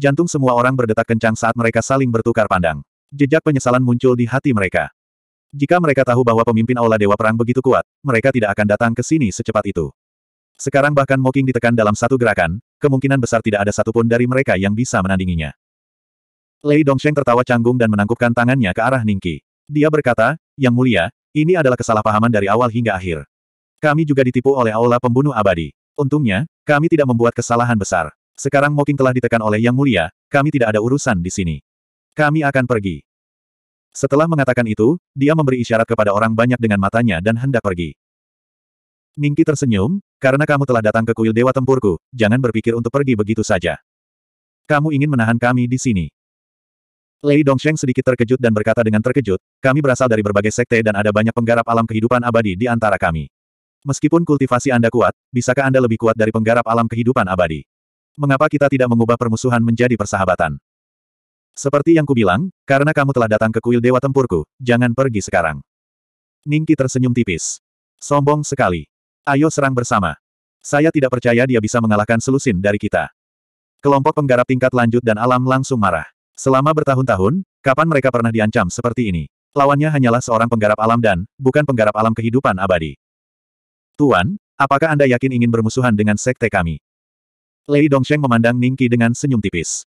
Jantung semua orang berdetak kencang saat mereka saling bertukar pandang. Jejak penyesalan muncul di hati mereka. Jika mereka tahu bahwa pemimpin Aula Dewa Perang begitu kuat, mereka tidak akan datang ke sini secepat itu. Sekarang bahkan Moking ditekan dalam satu gerakan, kemungkinan besar tidak ada satupun dari mereka yang bisa menandinginya. Lei Dongsheng tertawa canggung dan menangkupkan tangannya ke arah Ningki. Dia berkata, Yang mulia, ini adalah kesalahpahaman dari awal hingga akhir. Kami juga ditipu oleh Aula Pembunuh Abadi. Untungnya, kami tidak membuat kesalahan besar. Sekarang Moking telah ditekan oleh Yang Mulia, kami tidak ada urusan di sini. Kami akan pergi. Setelah mengatakan itu, dia memberi isyarat kepada orang banyak dengan matanya dan hendak pergi. Ningki tersenyum, karena kamu telah datang ke kuil Dewa Tempurku, jangan berpikir untuk pergi begitu saja. Kamu ingin menahan kami di sini. Lei Dongsheng sedikit terkejut dan berkata dengan terkejut, kami berasal dari berbagai sekte dan ada banyak penggarap alam kehidupan abadi di antara kami. Meskipun kultivasi Anda kuat, bisakah Anda lebih kuat dari penggarap alam kehidupan abadi? mengapa kita tidak mengubah permusuhan menjadi persahabatan? Seperti yang kubilang, karena kamu telah datang ke kuil dewa tempurku, jangan pergi sekarang. Ningki tersenyum tipis. Sombong sekali. Ayo serang bersama. Saya tidak percaya dia bisa mengalahkan selusin dari kita. Kelompok penggarap tingkat lanjut dan alam langsung marah. Selama bertahun-tahun, kapan mereka pernah diancam seperti ini? Lawannya hanyalah seorang penggarap alam dan, bukan penggarap alam kehidupan abadi. Tuan, apakah Anda yakin ingin bermusuhan dengan sekte kami? Lei Dongsheng memandang Ningki dengan senyum tipis.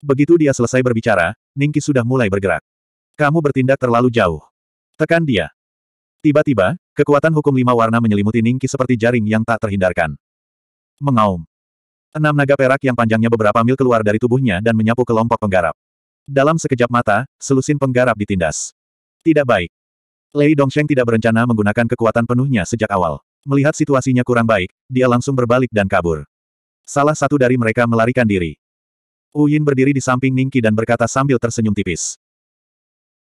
Begitu dia selesai berbicara, Ningki sudah mulai bergerak. Kamu bertindak terlalu jauh. Tekan dia. Tiba-tiba, kekuatan hukum lima warna menyelimuti Ningki seperti jaring yang tak terhindarkan. Mengaum. Enam naga perak yang panjangnya beberapa mil keluar dari tubuhnya dan menyapu kelompok penggarap. Dalam sekejap mata, selusin penggarap ditindas. Tidak baik. Lei Dongsheng tidak berencana menggunakan kekuatan penuhnya sejak awal. Melihat situasinya kurang baik, dia langsung berbalik dan kabur. Salah satu dari mereka melarikan diri. Uyin berdiri di samping Ningki dan berkata sambil tersenyum tipis.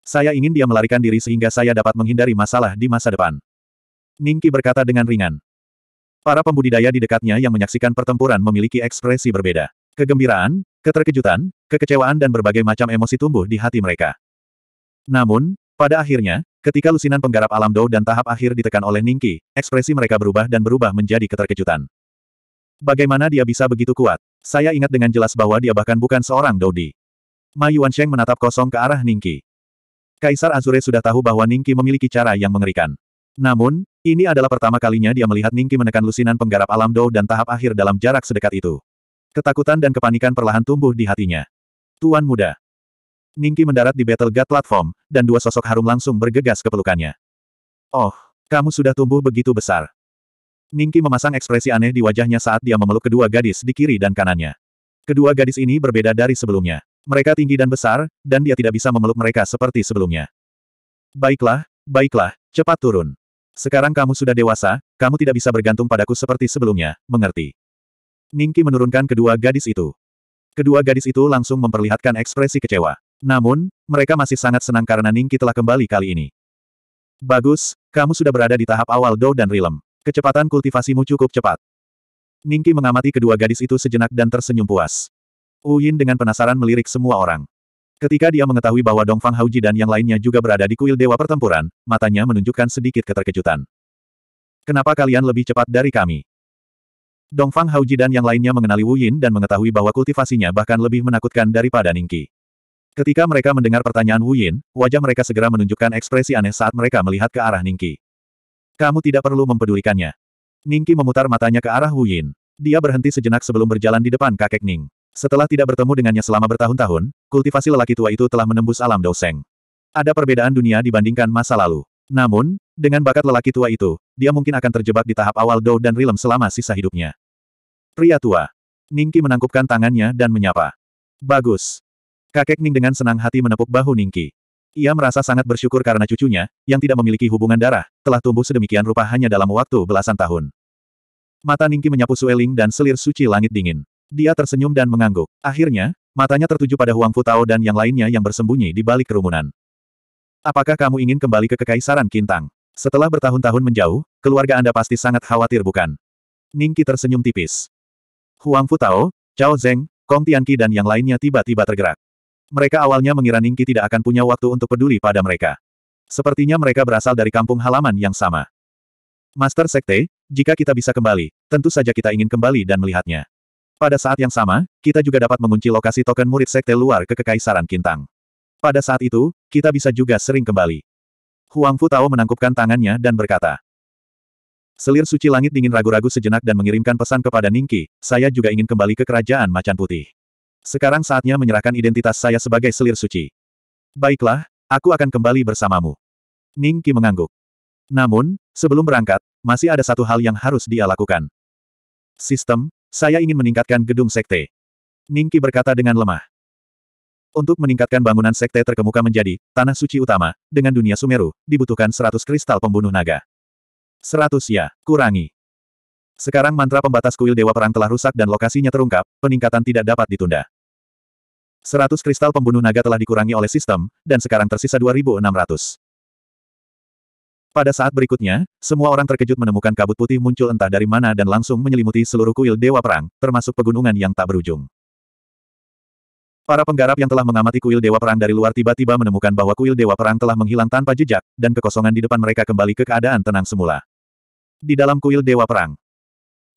Saya ingin dia melarikan diri sehingga saya dapat menghindari masalah di masa depan. Ningki berkata dengan ringan. Para pembudidaya di dekatnya yang menyaksikan pertempuran memiliki ekspresi berbeda. Kegembiraan, keterkejutan, kekecewaan dan berbagai macam emosi tumbuh di hati mereka. Namun, pada akhirnya, ketika lusinan penggarap alam Dou dan tahap akhir ditekan oleh Ningki, ekspresi mereka berubah dan berubah menjadi keterkejutan. Bagaimana dia bisa begitu kuat? Saya ingat dengan jelas bahwa dia bahkan bukan seorang Dodi. Ma Yuansheng menatap kosong ke arah Ningki. Kaisar Azure sudah tahu bahwa Ningki memiliki cara yang mengerikan. Namun, ini adalah pertama kalinya dia melihat Ningki menekan lusinan penggarap alam Dou dan tahap akhir dalam jarak sedekat itu. Ketakutan dan kepanikan perlahan tumbuh di hatinya. Tuan muda. Ningki mendarat di Battle God Platform, dan dua sosok harum langsung bergegas ke pelukannya. Oh, kamu sudah tumbuh begitu besar. Ningki memasang ekspresi aneh di wajahnya saat dia memeluk kedua gadis di kiri dan kanannya. Kedua gadis ini berbeda dari sebelumnya. Mereka tinggi dan besar, dan dia tidak bisa memeluk mereka seperti sebelumnya. Baiklah, baiklah, cepat turun. Sekarang kamu sudah dewasa, kamu tidak bisa bergantung padaku seperti sebelumnya, mengerti? Ningki menurunkan kedua gadis itu. Kedua gadis itu langsung memperlihatkan ekspresi kecewa. Namun, mereka masih sangat senang karena Ningki telah kembali kali ini. Bagus, kamu sudah berada di tahap awal Dou dan Rilem. Kecepatan kultivasimu cukup cepat. Ningki mengamati kedua gadis itu sejenak dan tersenyum puas. Uyin dengan penasaran melirik semua orang. Ketika dia mengetahui bahwa Dongfang Hauji dan yang lainnya juga berada di kuil dewa pertempuran, matanya menunjukkan sedikit keterkejutan. Kenapa kalian lebih cepat dari kami? Dongfang Hauji dan yang lainnya mengenali Wu Yin dan mengetahui bahwa kultivasinya bahkan lebih menakutkan daripada Ningki. Ketika mereka mendengar pertanyaan Wu Yin, wajah mereka segera menunjukkan ekspresi aneh saat mereka melihat ke arah Ningki. Kamu tidak perlu mempedulikannya. Ningki memutar matanya ke arah Wu Yin. Dia berhenti sejenak sebelum berjalan di depan kakek Ning. Setelah tidak bertemu dengannya selama bertahun-tahun, kultivasi lelaki tua itu telah menembus alam Doseng. Ada perbedaan dunia dibandingkan masa lalu. Namun, dengan bakat lelaki tua itu, dia mungkin akan terjebak di tahap awal Dou dan Rilem selama sisa hidupnya. Pria tua. Ningki menangkupkan tangannya dan menyapa. Bagus. Kakek Ning dengan senang hati menepuk bahu Ningki. Ia merasa sangat bersyukur karena cucunya, yang tidak memiliki hubungan darah, telah tumbuh sedemikian rupa hanya dalam waktu belasan tahun. Mata Ningki menyapu Sueling dan selir suci langit dingin. Dia tersenyum dan mengangguk. Akhirnya, matanya tertuju pada Huang Futao dan yang lainnya yang bersembunyi di balik kerumunan. Apakah kamu ingin kembali ke Kekaisaran Kintang? Setelah bertahun-tahun menjauh, keluarga Anda pasti sangat khawatir bukan? Ningki tersenyum tipis. Huang Futao, Cao Zeng, Kong Tianqi dan yang lainnya tiba-tiba tergerak. Mereka awalnya mengira Ningki tidak akan punya waktu untuk peduli pada mereka. Sepertinya mereka berasal dari kampung halaman yang sama. Master Sekte, jika kita bisa kembali, tentu saja kita ingin kembali dan melihatnya. Pada saat yang sama, kita juga dapat mengunci lokasi token murid Sekte luar ke Kekaisaran Kintang. Pada saat itu, kita bisa juga sering kembali. Huang Fu Tao menangkupkan tangannya dan berkata, Selir suci langit dingin ragu-ragu sejenak dan mengirimkan pesan kepada Ningki, saya juga ingin kembali ke kerajaan macan putih. Sekarang saatnya menyerahkan identitas saya sebagai selir suci. Baiklah, aku akan kembali bersamamu. Ning Qi mengangguk. Namun, sebelum berangkat, masih ada satu hal yang harus dia lakukan. Sistem, saya ingin meningkatkan gedung sekte. Ning Qi berkata dengan lemah. Untuk meningkatkan bangunan sekte terkemuka menjadi tanah suci utama, dengan dunia Sumeru, dibutuhkan seratus kristal pembunuh naga. Seratus ya, kurangi. Sekarang mantra pembatas kuil Dewa Perang telah rusak dan lokasinya terungkap, peningkatan tidak dapat ditunda. 100 kristal pembunuh naga telah dikurangi oleh sistem, dan sekarang tersisa 2600. Pada saat berikutnya, semua orang terkejut menemukan kabut putih muncul entah dari mana dan langsung menyelimuti seluruh kuil Dewa Perang, termasuk pegunungan yang tak berujung. Para penggarap yang telah mengamati kuil Dewa Perang dari luar tiba-tiba menemukan bahwa kuil Dewa Perang telah menghilang tanpa jejak, dan kekosongan di depan mereka kembali ke keadaan tenang semula. Di dalam kuil Dewa Perang,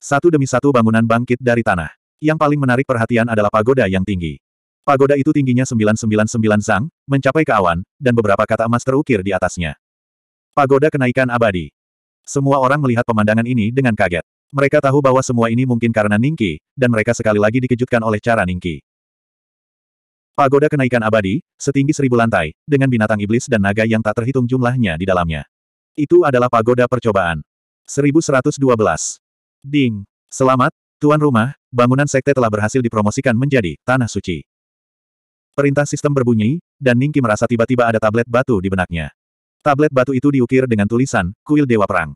satu demi satu bangunan bangkit dari tanah. Yang paling menarik perhatian adalah pagoda yang tinggi. Pagoda itu tingginya 999 sang, mencapai ke awan, dan beberapa kata emas terukir di atasnya. Pagoda kenaikan abadi. Semua orang melihat pemandangan ini dengan kaget. Mereka tahu bahwa semua ini mungkin karena Ningki, dan mereka sekali lagi dikejutkan oleh cara Ningki. Pagoda kenaikan abadi, setinggi seribu lantai, dengan binatang iblis dan naga yang tak terhitung jumlahnya di dalamnya. Itu adalah pagoda percobaan. 1112. Ding. Selamat, Tuan Rumah, bangunan sekte telah berhasil dipromosikan menjadi Tanah Suci. Perintah sistem berbunyi, dan Ningki merasa tiba-tiba ada tablet batu di benaknya. Tablet batu itu diukir dengan tulisan, Kuil Dewa Perang.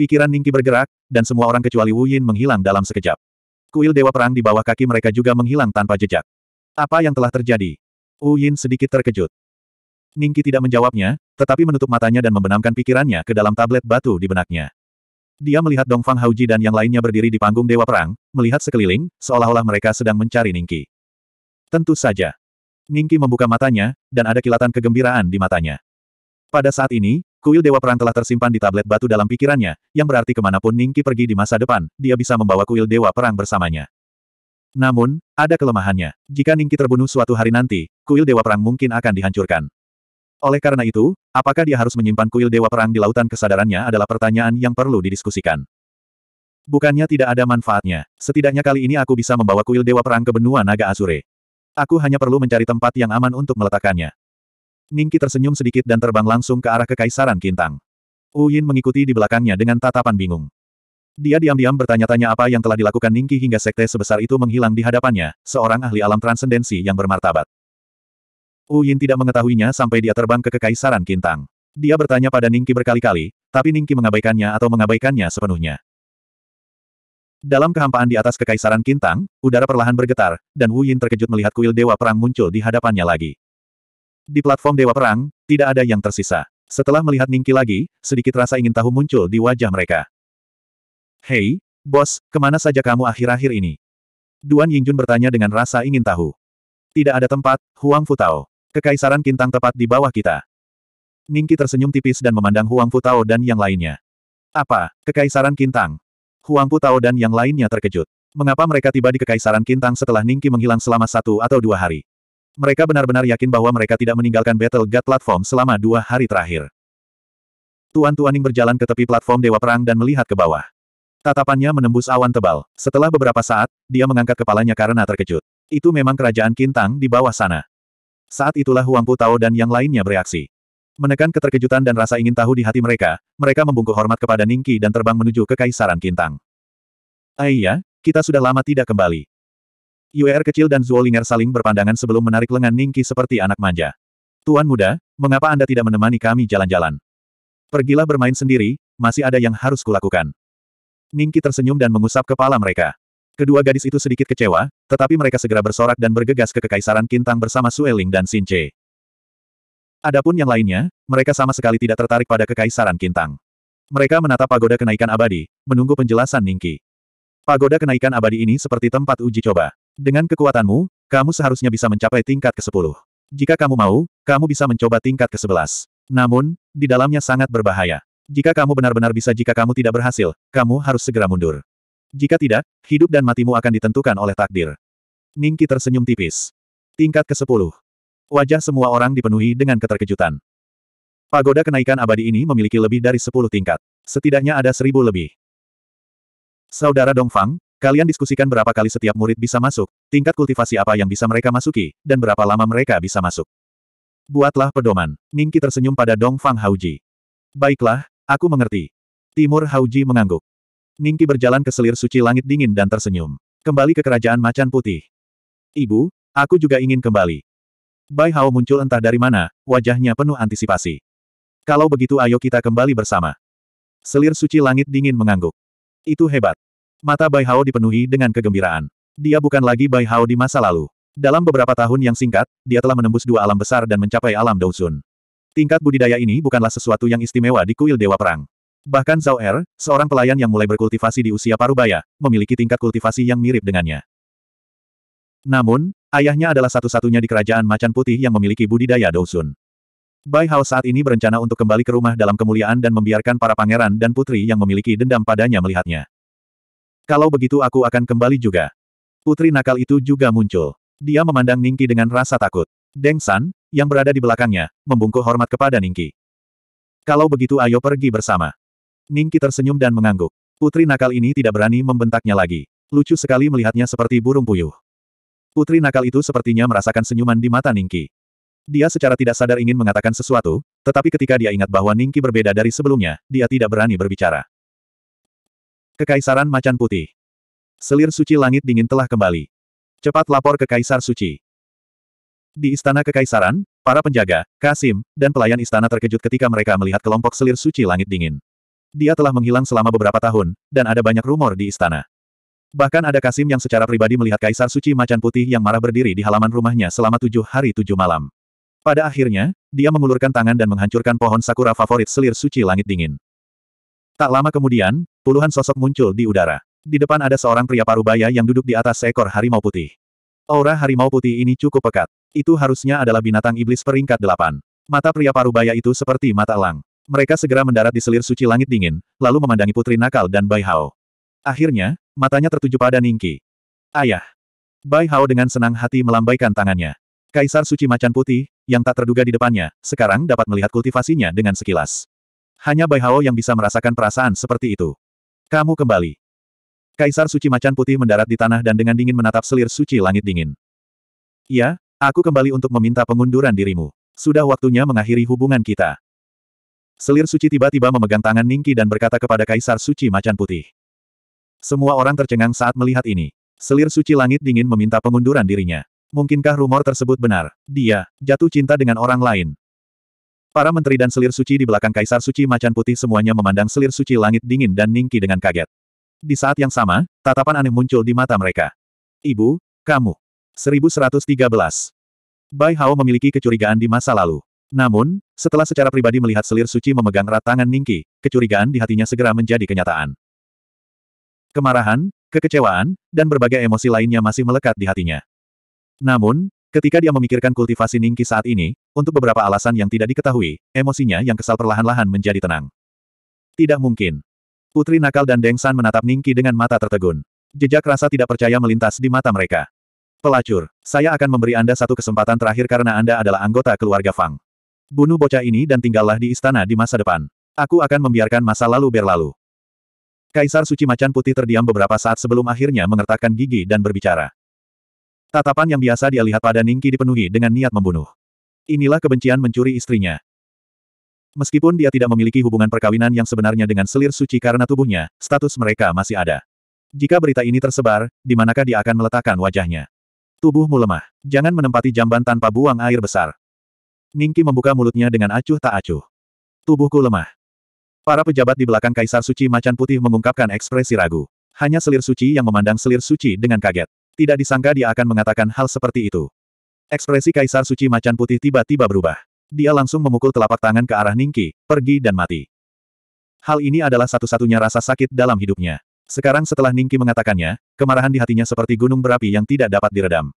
Pikiran Ningki bergerak, dan semua orang kecuali Wu Yin menghilang dalam sekejap. Kuil Dewa Perang di bawah kaki mereka juga menghilang tanpa jejak. Apa yang telah terjadi? Wu Yin sedikit terkejut. Ningki tidak menjawabnya, tetapi menutup matanya dan membenamkan pikirannya ke dalam tablet batu di benaknya. Dia melihat Dongfang Hauji dan yang lainnya berdiri di panggung Dewa Perang, melihat sekeliling, seolah-olah mereka sedang mencari Ningki. Tentu saja. Ningki membuka matanya, dan ada kilatan kegembiraan di matanya. Pada saat ini, kuil Dewa Perang telah tersimpan di tablet batu dalam pikirannya, yang berarti kemanapun Ningki pergi di masa depan, dia bisa membawa kuil Dewa Perang bersamanya. Namun, ada kelemahannya. Jika Ningki terbunuh suatu hari nanti, kuil Dewa Perang mungkin akan dihancurkan. Oleh karena itu, apakah dia harus menyimpan kuil Dewa Perang di lautan kesadarannya adalah pertanyaan yang perlu didiskusikan. Bukannya tidak ada manfaatnya. Setidaknya kali ini aku bisa membawa kuil Dewa Perang ke benua naga Azure. Aku hanya perlu mencari tempat yang aman untuk meletakkannya. Ningki tersenyum sedikit dan terbang langsung ke arah Kekaisaran Kintang. Uyin mengikuti di belakangnya dengan tatapan bingung. Dia diam-diam bertanya-tanya apa yang telah dilakukan Ningki hingga sekte sebesar itu menghilang di hadapannya, seorang ahli alam transendensi yang bermartabat. Uyin tidak mengetahuinya sampai dia terbang ke Kekaisaran Kintang. Dia bertanya pada Ningki berkali-kali, tapi Ningki mengabaikannya atau mengabaikannya sepenuhnya. Dalam kehampaan di atas Kekaisaran Kintang, udara perlahan bergetar, dan Wu Yin terkejut melihat kuil Dewa Perang muncul di hadapannya lagi. Di platform Dewa Perang, tidak ada yang tersisa. Setelah melihat Ningki lagi, sedikit rasa ingin tahu muncul di wajah mereka. Hei, bos, kemana saja kamu akhir-akhir ini? Duan Yingjun bertanya dengan rasa ingin tahu. Tidak ada tempat, Huang Fu Futao. Kekaisaran Kintang tepat di bawah kita. Ningki tersenyum tipis dan memandang Huang Tao dan yang lainnya. Apa? Kekaisaran Kintang? Huang Tao dan yang lainnya terkejut. Mengapa mereka tiba di Kekaisaran Kintang setelah Ningki menghilang selama satu atau dua hari? Mereka benar-benar yakin bahwa mereka tidak meninggalkan Battle God Platform selama dua hari terakhir. Tuan Tuaning berjalan ke tepi platform Dewa Perang dan melihat ke bawah. Tatapannya menembus awan tebal. Setelah beberapa saat, dia mengangkat kepalanya karena terkejut. Itu memang kerajaan Kintang di bawah sana. Saat itulah Huangpu Tao dan yang lainnya bereaksi. Menekan keterkejutan dan rasa ingin tahu di hati mereka, mereka membungkuk hormat kepada Ningqi dan terbang menuju Kekaisaran Kintang. Aiyah, ah kita sudah lama tidak kembali. Yuer kecil dan Zuolinger saling berpandangan sebelum menarik lengan Ningqi seperti anak manja. Tuan muda, mengapa Anda tidak menemani kami jalan-jalan? Pergilah bermain sendiri, masih ada yang harus kulakukan. Ningqi tersenyum dan mengusap kepala mereka. Kedua gadis itu sedikit kecewa, tetapi mereka segera bersorak dan bergegas ke Kekaisaran Kintang bersama Sueling dan Sinche. Adapun yang lainnya, mereka sama sekali tidak tertarik pada Kekaisaran Kintang. Mereka menatap pagoda kenaikan abadi, menunggu penjelasan Ningki. Pagoda kenaikan abadi ini seperti tempat uji coba. Dengan kekuatanmu, kamu seharusnya bisa mencapai tingkat ke-10. Jika kamu mau, kamu bisa mencoba tingkat ke-11. Namun, di dalamnya sangat berbahaya. Jika kamu benar-benar bisa jika kamu tidak berhasil, kamu harus segera mundur. Jika tidak, hidup dan matimu akan ditentukan oleh takdir. Ningki tersenyum tipis. Tingkat ke-10. Wajah semua orang dipenuhi dengan keterkejutan. Pagoda kenaikan abadi ini memiliki lebih dari 10 tingkat. Setidaknya ada seribu lebih. Saudara Dongfang, kalian diskusikan berapa kali setiap murid bisa masuk, tingkat kultivasi apa yang bisa mereka masuki, dan berapa lama mereka bisa masuk. Buatlah pedoman. Ningki tersenyum pada Dongfang Hauji. Baiklah, aku mengerti. Timur Hauji mengangguk. Ningki berjalan ke selir suci langit dingin dan tersenyum. Kembali ke kerajaan macan putih. Ibu, aku juga ingin kembali. Bai Hao muncul entah dari mana, wajahnya penuh antisipasi. Kalau begitu ayo kita kembali bersama. Selir suci langit dingin mengangguk. Itu hebat. Mata Bai Hao dipenuhi dengan kegembiraan. Dia bukan lagi Bai Hao di masa lalu. Dalam beberapa tahun yang singkat, dia telah menembus dua alam besar dan mencapai alam Sun. Tingkat budidaya ini bukanlah sesuatu yang istimewa di kuil Dewa Perang. Bahkan Zhao Er, seorang pelayan yang mulai berkultivasi di usia parubaya, memiliki tingkat kultivasi yang mirip dengannya. Namun, ayahnya adalah satu-satunya di kerajaan macan putih yang memiliki budidaya Dousun. Bai Hao saat ini berencana untuk kembali ke rumah dalam kemuliaan dan membiarkan para pangeran dan putri yang memiliki dendam padanya melihatnya. Kalau begitu aku akan kembali juga. Putri nakal itu juga muncul. Dia memandang Ningki dengan rasa takut. Deng San, yang berada di belakangnya, membungkuk hormat kepada Ningki. Kalau begitu ayo pergi bersama. Ningki tersenyum dan mengangguk. Putri nakal ini tidak berani membentaknya lagi. Lucu sekali melihatnya seperti burung puyuh. Putri nakal itu sepertinya merasakan senyuman di mata Ningki. Dia secara tidak sadar ingin mengatakan sesuatu, tetapi ketika dia ingat bahwa Ningki berbeda dari sebelumnya, dia tidak berani berbicara. Kekaisaran Macan Putih Selir suci langit dingin telah kembali. Cepat lapor ke Kaisar Suci. Di Istana Kekaisaran, para penjaga, Kasim, dan pelayan istana terkejut ketika mereka melihat kelompok selir suci langit dingin dia telah menghilang selama beberapa tahun, dan ada banyak rumor di istana. Bahkan ada Kasim yang secara pribadi melihat Kaisar Suci Macan Putih yang marah berdiri di halaman rumahnya selama tujuh hari tujuh malam. Pada akhirnya, dia mengulurkan tangan dan menghancurkan pohon sakura favorit selir suci langit dingin. Tak lama kemudian, puluhan sosok muncul di udara. Di depan ada seorang pria parubaya yang duduk di atas seekor harimau putih. Aura harimau putih ini cukup pekat. Itu harusnya adalah binatang iblis peringkat delapan. Mata pria parubaya itu seperti mata elang. Mereka segera mendarat di selir suci langit dingin, lalu memandangi putri nakal dan Bai Hao. Akhirnya, matanya tertuju pada Ningki. Ayah. Bai Hao dengan senang hati melambaikan tangannya. Kaisar suci macan putih, yang tak terduga di depannya, sekarang dapat melihat kultivasinya dengan sekilas. Hanya Bai Hao yang bisa merasakan perasaan seperti itu. Kamu kembali. Kaisar suci macan putih mendarat di tanah dan dengan dingin menatap selir suci langit dingin. Ya, aku kembali untuk meminta pengunduran dirimu. Sudah waktunya mengakhiri hubungan kita. Selir suci tiba-tiba memegang tangan Ningki dan berkata kepada Kaisar Suci Macan Putih. Semua orang tercengang saat melihat ini. Selir suci langit dingin meminta pengunduran dirinya. Mungkinkah rumor tersebut benar? Dia, jatuh cinta dengan orang lain. Para menteri dan selir suci di belakang Kaisar Suci Macan Putih semuanya memandang selir suci langit dingin dan Ningki dengan kaget. Di saat yang sama, tatapan aneh muncul di mata mereka. Ibu, kamu. 1113. Bai Hao memiliki kecurigaan di masa lalu. Namun, setelah secara pribadi melihat selir suci memegang erat tangan Ningki, kecurigaan di hatinya segera menjadi kenyataan. Kemarahan, kekecewaan, dan berbagai emosi lainnya masih melekat di hatinya. Namun, ketika dia memikirkan kultivasi Ningki saat ini, untuk beberapa alasan yang tidak diketahui, emosinya yang kesal perlahan-lahan menjadi tenang. Tidak mungkin. Putri Nakal dan Deng San menatap Ningki dengan mata tertegun. Jejak rasa tidak percaya melintas di mata mereka. Pelacur, saya akan memberi Anda satu kesempatan terakhir karena Anda adalah anggota keluarga Fang. Bunuh bocah ini dan tinggallah di istana di masa depan. Aku akan membiarkan masa lalu berlalu. Kaisar Suci Macan Putih terdiam beberapa saat sebelum akhirnya mengertakkan gigi dan berbicara. Tatapan yang biasa dia lihat pada Ningki dipenuhi dengan niat membunuh. Inilah kebencian mencuri istrinya. Meskipun dia tidak memiliki hubungan perkawinan yang sebenarnya dengan selir suci karena tubuhnya, status mereka masih ada. Jika berita ini tersebar, di manakah dia akan meletakkan wajahnya? Tubuhmu lemah. Jangan menempati jamban tanpa buang air besar. Ningki membuka mulutnya dengan acuh tak acuh. Tubuhku lemah. Para pejabat di belakang Kaisar Suci Macan Putih mengungkapkan ekspresi ragu. Hanya selir suci yang memandang selir suci dengan kaget. Tidak disangka dia akan mengatakan hal seperti itu. Ekspresi Kaisar Suci Macan Putih tiba-tiba berubah. Dia langsung memukul telapak tangan ke arah Ningki, pergi dan mati. Hal ini adalah satu-satunya rasa sakit dalam hidupnya. Sekarang setelah Ningki mengatakannya, kemarahan di hatinya seperti gunung berapi yang tidak dapat diredam.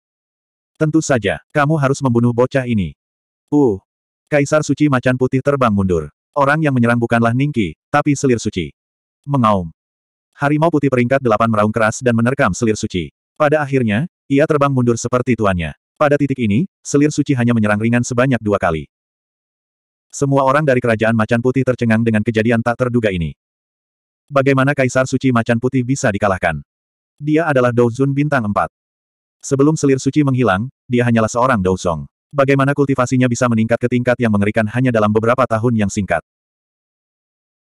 Tentu saja, kamu harus membunuh bocah ini. Uh! Kaisar suci macan putih terbang mundur. Orang yang menyerang bukanlah Ningki, tapi selir suci. Mengaum. Harimau putih peringkat delapan meraung keras dan menerkam selir suci. Pada akhirnya, ia terbang mundur seperti tuannya. Pada titik ini, selir suci hanya menyerang ringan sebanyak dua kali. Semua orang dari kerajaan macan putih tercengang dengan kejadian tak terduga ini. Bagaimana kaisar suci macan putih bisa dikalahkan? Dia adalah Douzun bintang empat. Sebelum selir suci menghilang, dia hanyalah seorang Douzong. Bagaimana kultivasinya bisa meningkat ke tingkat yang mengerikan hanya dalam beberapa tahun yang singkat.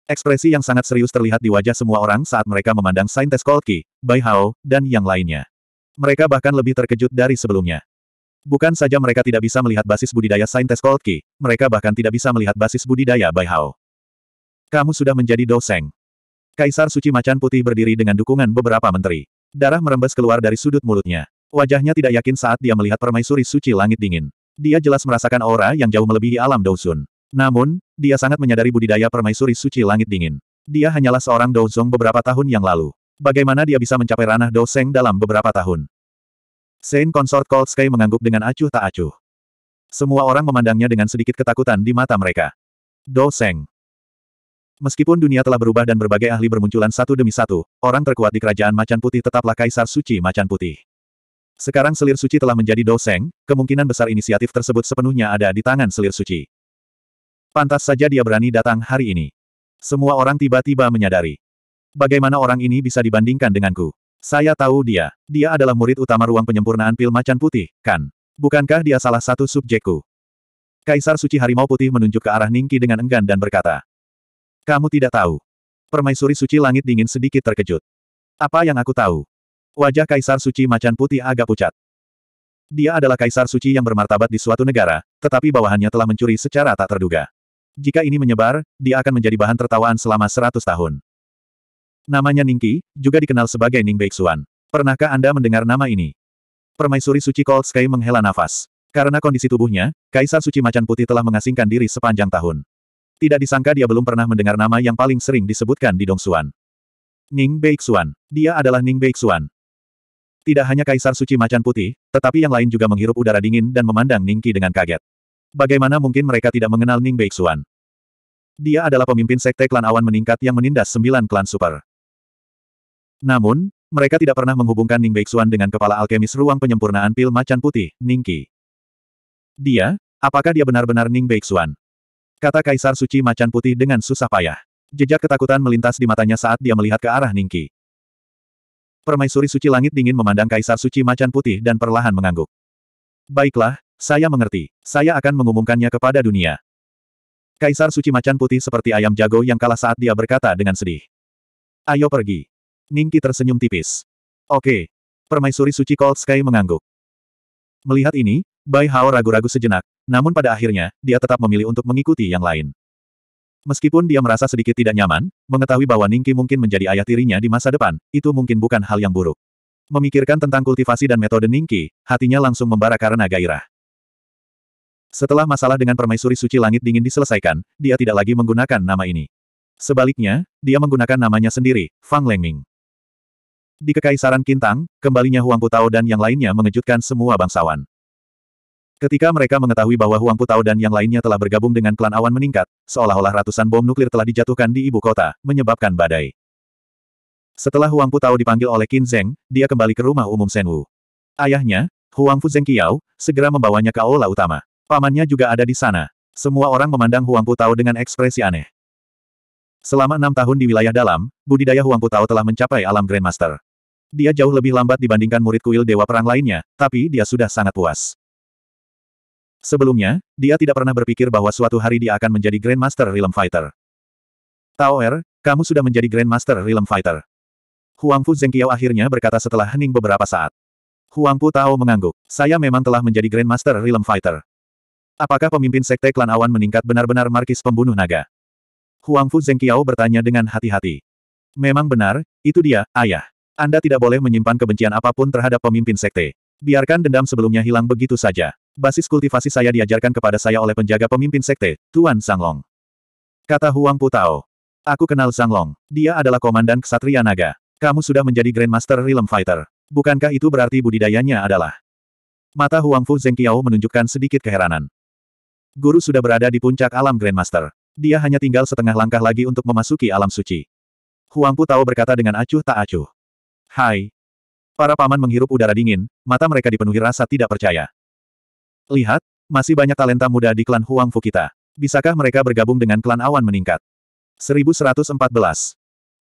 Ekspresi yang sangat serius terlihat di wajah semua orang saat mereka memandang Saintes Kolki, Bai Hao, dan yang lainnya. Mereka bahkan lebih terkejut dari sebelumnya. Bukan saja mereka tidak bisa melihat basis budidaya Saintes Kolki, mereka bahkan tidak bisa melihat basis budidaya Bai Hao. Kamu sudah menjadi doseng. Kaisar Suci Macan Putih berdiri dengan dukungan beberapa menteri. Darah merembes keluar dari sudut mulutnya. Wajahnya tidak yakin saat dia melihat permaisuri suci langit dingin. Dia jelas merasakan aura yang jauh melebihi alam Dousun. Namun, dia sangat menyadari budidaya permaisuri suci langit dingin. Dia hanyalah seorang Douzong beberapa tahun yang lalu. Bagaimana dia bisa mencapai ranah Douseng dalam beberapa tahun? Saint Consort Cold Sky mengangguk dengan acuh tak acuh. Semua orang memandangnya dengan sedikit ketakutan di mata mereka. Douseng. Meskipun dunia telah berubah dan berbagai ahli bermunculan satu demi satu, orang terkuat di kerajaan Macan Putih tetaplah Kaisar Suci Macan Putih. Sekarang selir suci telah menjadi doseng, kemungkinan besar inisiatif tersebut sepenuhnya ada di tangan selir suci. Pantas saja dia berani datang hari ini. Semua orang tiba-tiba menyadari. Bagaimana orang ini bisa dibandingkan denganku? Saya tahu dia. Dia adalah murid utama ruang penyempurnaan pil macan putih, kan? Bukankah dia salah satu subjekku? Kaisar Suci Harimau Putih menunjuk ke arah Ningki dengan enggan dan berkata, Kamu tidak tahu. Permaisuri Suci Langit Dingin sedikit terkejut. Apa yang aku tahu? Wajah Kaisar Suci Macan Putih agak pucat. Dia adalah Kaisar Suci yang bermartabat di suatu negara, tetapi bawahannya telah mencuri secara tak terduga. Jika ini menyebar, dia akan menjadi bahan tertawaan selama seratus tahun. Namanya Ningki, juga dikenal sebagai Ning Beixuan. Pernahkah Anda mendengar nama ini? Permaisuri Suci Cold Sky menghela nafas. Karena kondisi tubuhnya, Kaisar Suci Macan Putih telah mengasingkan diri sepanjang tahun. Tidak disangka dia belum pernah mendengar nama yang paling sering disebutkan di Dongsuan. Ning Beixuan. Dia adalah Ning Beixuan. Tidak hanya Kaisar Suci Macan Putih, tetapi yang lain juga menghirup udara dingin dan memandang Ningqi dengan kaget. Bagaimana mungkin mereka tidak mengenal Ning Beixuan? Dia adalah pemimpin sekte klan awan meningkat yang menindas sembilan klan super. Namun, mereka tidak pernah menghubungkan Ning Beixuan dengan kepala alkemis ruang penyempurnaan pil macan putih, Ningqi. Dia, apakah dia benar-benar Ning Beixuan? Kata Kaisar Suci Macan Putih dengan susah payah. Jejak ketakutan melintas di matanya saat dia melihat ke arah Ningqi permaisuri suci langit dingin memandang kaisar suci macan putih dan perlahan mengangguk. Baiklah, saya mengerti. Saya akan mengumumkannya kepada dunia. Kaisar suci macan putih seperti ayam jago yang kalah saat dia berkata dengan sedih. Ayo pergi. Ningki tersenyum tipis. Oke. Permaisuri suci Cold Sky mengangguk. Melihat ini, Bai Hao ragu-ragu sejenak, namun pada akhirnya, dia tetap memilih untuk mengikuti yang lain. Meskipun dia merasa sedikit tidak nyaman, mengetahui bahwa Ningki mungkin menjadi ayah tirinya di masa depan, itu mungkin bukan hal yang buruk. Memikirkan tentang kultivasi dan metode Ningki, hatinya langsung membara karena gairah. Setelah masalah dengan permaisuri suci langit dingin diselesaikan, dia tidak lagi menggunakan nama ini. Sebaliknya, dia menggunakan namanya sendiri, Fang Lengming. Di Kekaisaran Kintang, kembalinya Huang Putao dan yang lainnya mengejutkan semua bangsawan. Ketika mereka mengetahui bahwa Huang Putao dan yang lainnya telah bergabung dengan klan awan meningkat, seolah-olah ratusan bom nuklir telah dijatuhkan di ibu kota, menyebabkan badai. Setelah Huang Putao dipanggil oleh Qin Zheng, dia kembali ke rumah umum Senwu. Ayahnya, Huang Fu Qiao, segera membawanya ke aula utama. Pamannya juga ada di sana. Semua orang memandang Huang Putao dengan ekspresi aneh. Selama enam tahun di wilayah dalam, budidaya Huang Putao telah mencapai alam Grandmaster. Dia jauh lebih lambat dibandingkan murid kuil Dewa Perang lainnya, tapi dia sudah sangat puas. Sebelumnya, dia tidak pernah berpikir bahwa suatu hari dia akan menjadi Grandmaster Realm Fighter. Tao Er, kamu sudah menjadi Grandmaster Realm Fighter. Huang Huangfu Zengqiao akhirnya berkata setelah hening beberapa saat. Huang Fu Tao mengangguk. Saya memang telah menjadi Grandmaster Realm Fighter. Apakah pemimpin sekte klan awan meningkat benar-benar markis pembunuh naga? Huang Huangfu Zengqiao bertanya dengan hati-hati. Memang benar, itu dia, ayah. Anda tidak boleh menyimpan kebencian apapun terhadap pemimpin sekte. Biarkan dendam sebelumnya hilang begitu saja basis kultivasi saya diajarkan kepada saya oleh penjaga pemimpin sekte, Tuan Sanglong. Kata Huang Putao. Aku kenal Sanglong. Dia adalah komandan Ksatria Naga. Kamu sudah menjadi Grandmaster Realm Fighter. Bukankah itu berarti budidayanya adalah? Mata Huang Fu Zeng Zengqiao menunjukkan sedikit keheranan. Guru sudah berada di puncak alam Grandmaster. Dia hanya tinggal setengah langkah lagi untuk memasuki alam suci. Huang Putao berkata dengan acuh tak acuh. Hai, Para paman menghirup udara dingin, mata mereka dipenuhi rasa tidak percaya. Lihat, masih banyak talenta muda di klan Huang kita. Bisakah mereka bergabung dengan klan awan meningkat? 1114.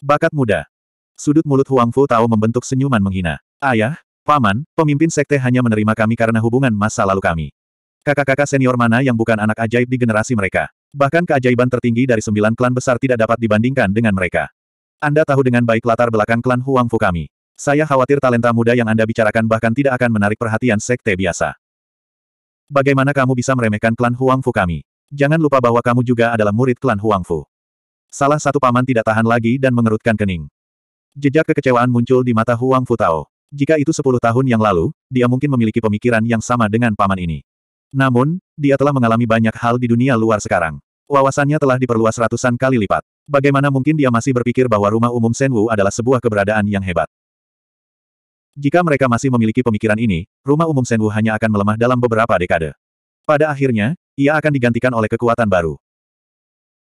Bakat muda. Sudut mulut Huang Fu tahu membentuk senyuman menghina. Ayah, Paman, pemimpin sekte hanya menerima kami karena hubungan masa lalu kami. Kakak-kakak senior mana yang bukan anak ajaib di generasi mereka? Bahkan keajaiban tertinggi dari sembilan klan besar tidak dapat dibandingkan dengan mereka. Anda tahu dengan baik latar belakang klan Huang Fu kami. Saya khawatir talenta muda yang Anda bicarakan bahkan tidak akan menarik perhatian sekte biasa. Bagaimana kamu bisa meremehkan klan Huangfu kami? Jangan lupa bahwa kamu juga adalah murid klan Huangfu. Salah satu paman tidak tahan lagi dan mengerutkan kening. Jejak kekecewaan muncul di mata Huangfu Tao. Jika itu sepuluh tahun yang lalu, dia mungkin memiliki pemikiran yang sama dengan paman ini. Namun, dia telah mengalami banyak hal di dunia luar sekarang. Wawasannya telah diperluas ratusan kali lipat. Bagaimana mungkin dia masih berpikir bahwa rumah umum Senwu adalah sebuah keberadaan yang hebat? Jika mereka masih memiliki pemikiran ini, rumah umum Senwu hanya akan melemah dalam beberapa dekade. Pada akhirnya, ia akan digantikan oleh kekuatan baru.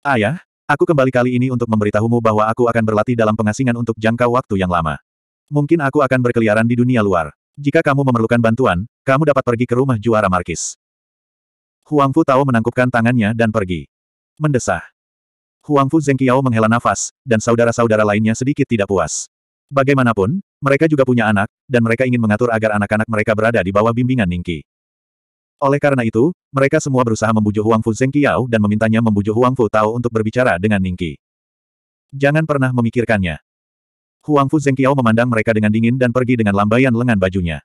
Ayah, aku kembali kali ini untuk memberitahumu bahwa aku akan berlatih dalam pengasingan untuk jangka waktu yang lama. Mungkin aku akan berkeliaran di dunia luar. Jika kamu memerlukan bantuan, kamu dapat pergi ke rumah juara Markis. Huangfu Tao menangkupkan tangannya dan pergi. Mendesah. Huangfu Zengqiao menghela nafas, dan saudara-saudara lainnya sedikit tidak puas. Bagaimanapun, mereka juga punya anak, dan mereka ingin mengatur agar anak-anak mereka berada di bawah bimbingan Ningki. Oleh karena itu, mereka semua berusaha membujuk Huang Fu Zeng dan memintanya membujuk Huang Fu Tao untuk berbicara dengan Ningki. Jangan pernah memikirkannya. Huang Fu Zeng memandang mereka dengan dingin dan pergi dengan lambaian lengan bajunya.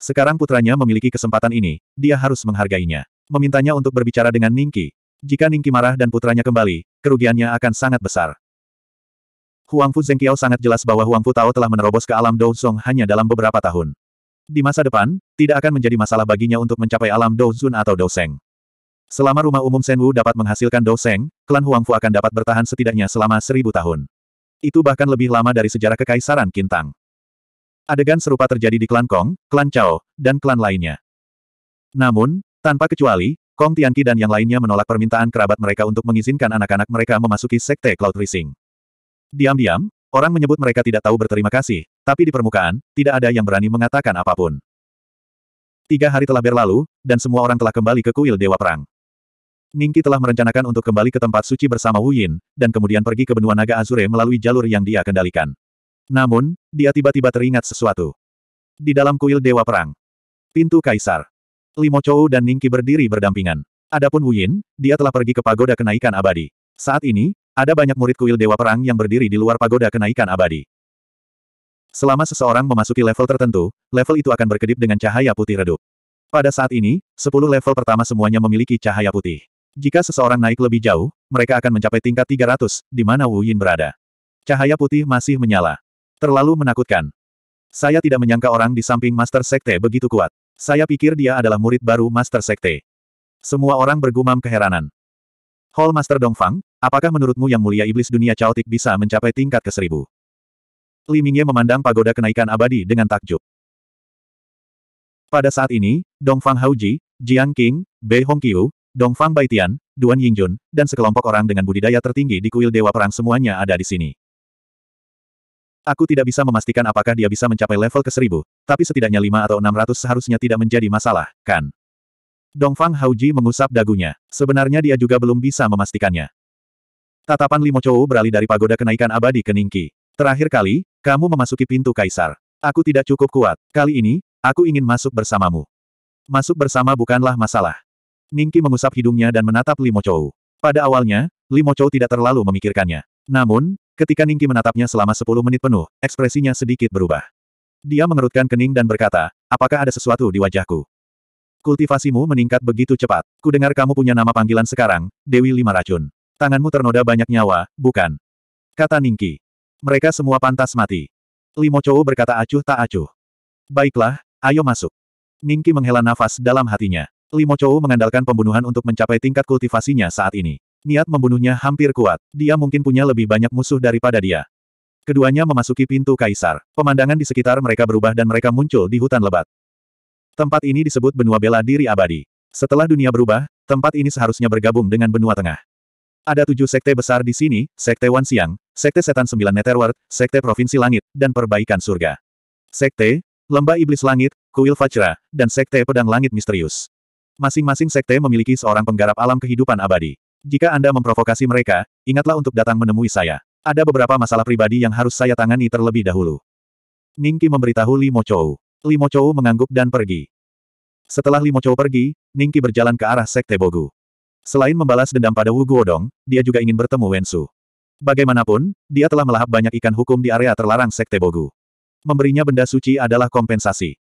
Sekarang putranya memiliki kesempatan ini, dia harus menghargainya. Memintanya untuk berbicara dengan Ningki. Jika Ningki marah dan putranya kembali, kerugiannya akan sangat besar. Huangfu Zengqiao sangat jelas bahwa Huangfu Tao telah menerobos ke alam Douzong hanya dalam beberapa tahun. Di masa depan, tidak akan menjadi masalah baginya untuk mencapai alam Douzun atau Douzeng. Selama rumah umum Senwu dapat menghasilkan Douzeng, klan Huangfu akan dapat bertahan setidaknya selama seribu tahun. Itu bahkan lebih lama dari sejarah kekaisaran Kintang. Adegan serupa terjadi di klan Kong, klan Chao, dan klan lainnya. Namun, tanpa kecuali, Kong Tianqi dan yang lainnya menolak permintaan kerabat mereka untuk mengizinkan anak-anak mereka memasuki Sekte Cloud Rising. Diam-diam, orang menyebut mereka tidak tahu berterima kasih, tapi di permukaan, tidak ada yang berani mengatakan apapun. Tiga hari telah berlalu, dan semua orang telah kembali ke kuil Dewa Perang. Ningki telah merencanakan untuk kembali ke tempat suci bersama Wu Yin, dan kemudian pergi ke benua naga Azure melalui jalur yang dia kendalikan. Namun, dia tiba-tiba teringat sesuatu. Di dalam kuil Dewa Perang. Pintu Kaisar. Limo Chou dan Ningki berdiri berdampingan. Adapun Wu Yin, dia telah pergi ke pagoda kenaikan abadi. Saat ini, ada banyak murid kuil Dewa Perang yang berdiri di luar pagoda kenaikan abadi. Selama seseorang memasuki level tertentu, level itu akan berkedip dengan cahaya putih redup. Pada saat ini, 10 level pertama semuanya memiliki cahaya putih. Jika seseorang naik lebih jauh, mereka akan mencapai tingkat 300, di mana Wu Yin berada. Cahaya putih masih menyala. Terlalu menakutkan. Saya tidak menyangka orang di samping Master Sekte begitu kuat. Saya pikir dia adalah murid baru Master Sekte. Semua orang bergumam keheranan. Hall Master Dongfang, Apakah menurutmu yang mulia iblis dunia caotik bisa mencapai tingkat ke seribu? Li Mingye memandang pagoda kenaikan abadi dengan takjub. Pada saat ini, Dongfang Hauji, Jiang King, Bei Hongqiu, Dongfang Baitian, Duan Yingjun, dan sekelompok orang dengan budidaya tertinggi di kuil Dewa Perang semuanya ada di sini. Aku tidak bisa memastikan apakah dia bisa mencapai level ke seribu, tapi setidaknya lima atau enam ratus seharusnya tidak menjadi masalah, kan? Dongfang Hauji mengusap dagunya. Sebenarnya dia juga belum bisa memastikannya. Tatapan Limo Chou beralih dari pagoda kenaikan abadi ke Ningki. Terakhir kali, kamu memasuki pintu kaisar. Aku tidak cukup kuat. Kali ini, aku ingin masuk bersamamu. Masuk bersama bukanlah masalah. Ningki mengusap hidungnya dan menatap Limo Chou. Pada awalnya, Limo Chou tidak terlalu memikirkannya. Namun, ketika Ningki menatapnya selama 10 menit penuh, ekspresinya sedikit berubah. Dia mengerutkan kening dan berkata, apakah ada sesuatu di wajahku? Kultivasimu meningkat begitu cepat. Kudengar kamu punya nama panggilan sekarang, Dewi Lima Racun. Tanganmu ternoda banyak nyawa, bukan? Kata Ningki. Mereka semua pantas mati. Limo Chou berkata acuh tak acuh. Baiklah, ayo masuk. Ningki menghela nafas dalam hatinya. Limo Chou mengandalkan pembunuhan untuk mencapai tingkat kultivasinya saat ini. Niat membunuhnya hampir kuat. Dia mungkin punya lebih banyak musuh daripada dia. Keduanya memasuki pintu kaisar. Pemandangan di sekitar mereka berubah dan mereka muncul di hutan lebat. Tempat ini disebut benua bela diri abadi. Setelah dunia berubah, tempat ini seharusnya bergabung dengan benua tengah. Ada tujuh sekte besar di sini, Sekte Wan Siang, Sekte Setan Sembilan Netherworld, Sekte Provinsi Langit, dan Perbaikan Surga. Sekte, Lembah Iblis Langit, Kuil Fajra, dan Sekte Pedang Langit Misterius. Masing-masing sekte memiliki seorang penggarap alam kehidupan abadi. Jika Anda memprovokasi mereka, ingatlah untuk datang menemui saya. Ada beberapa masalah pribadi yang harus saya tangani terlebih dahulu. Ningki memberitahu Mo Chou. Mo Chou mengangguk dan pergi. Setelah Mo Chou pergi, Ningki berjalan ke arah Sekte Bogu. Selain membalas dendam pada Wu Guodong, dia juga ingin bertemu Wensu. Bagaimanapun, dia telah melahap banyak ikan hukum di area terlarang Sekte Bogu. Memberinya benda suci adalah kompensasi.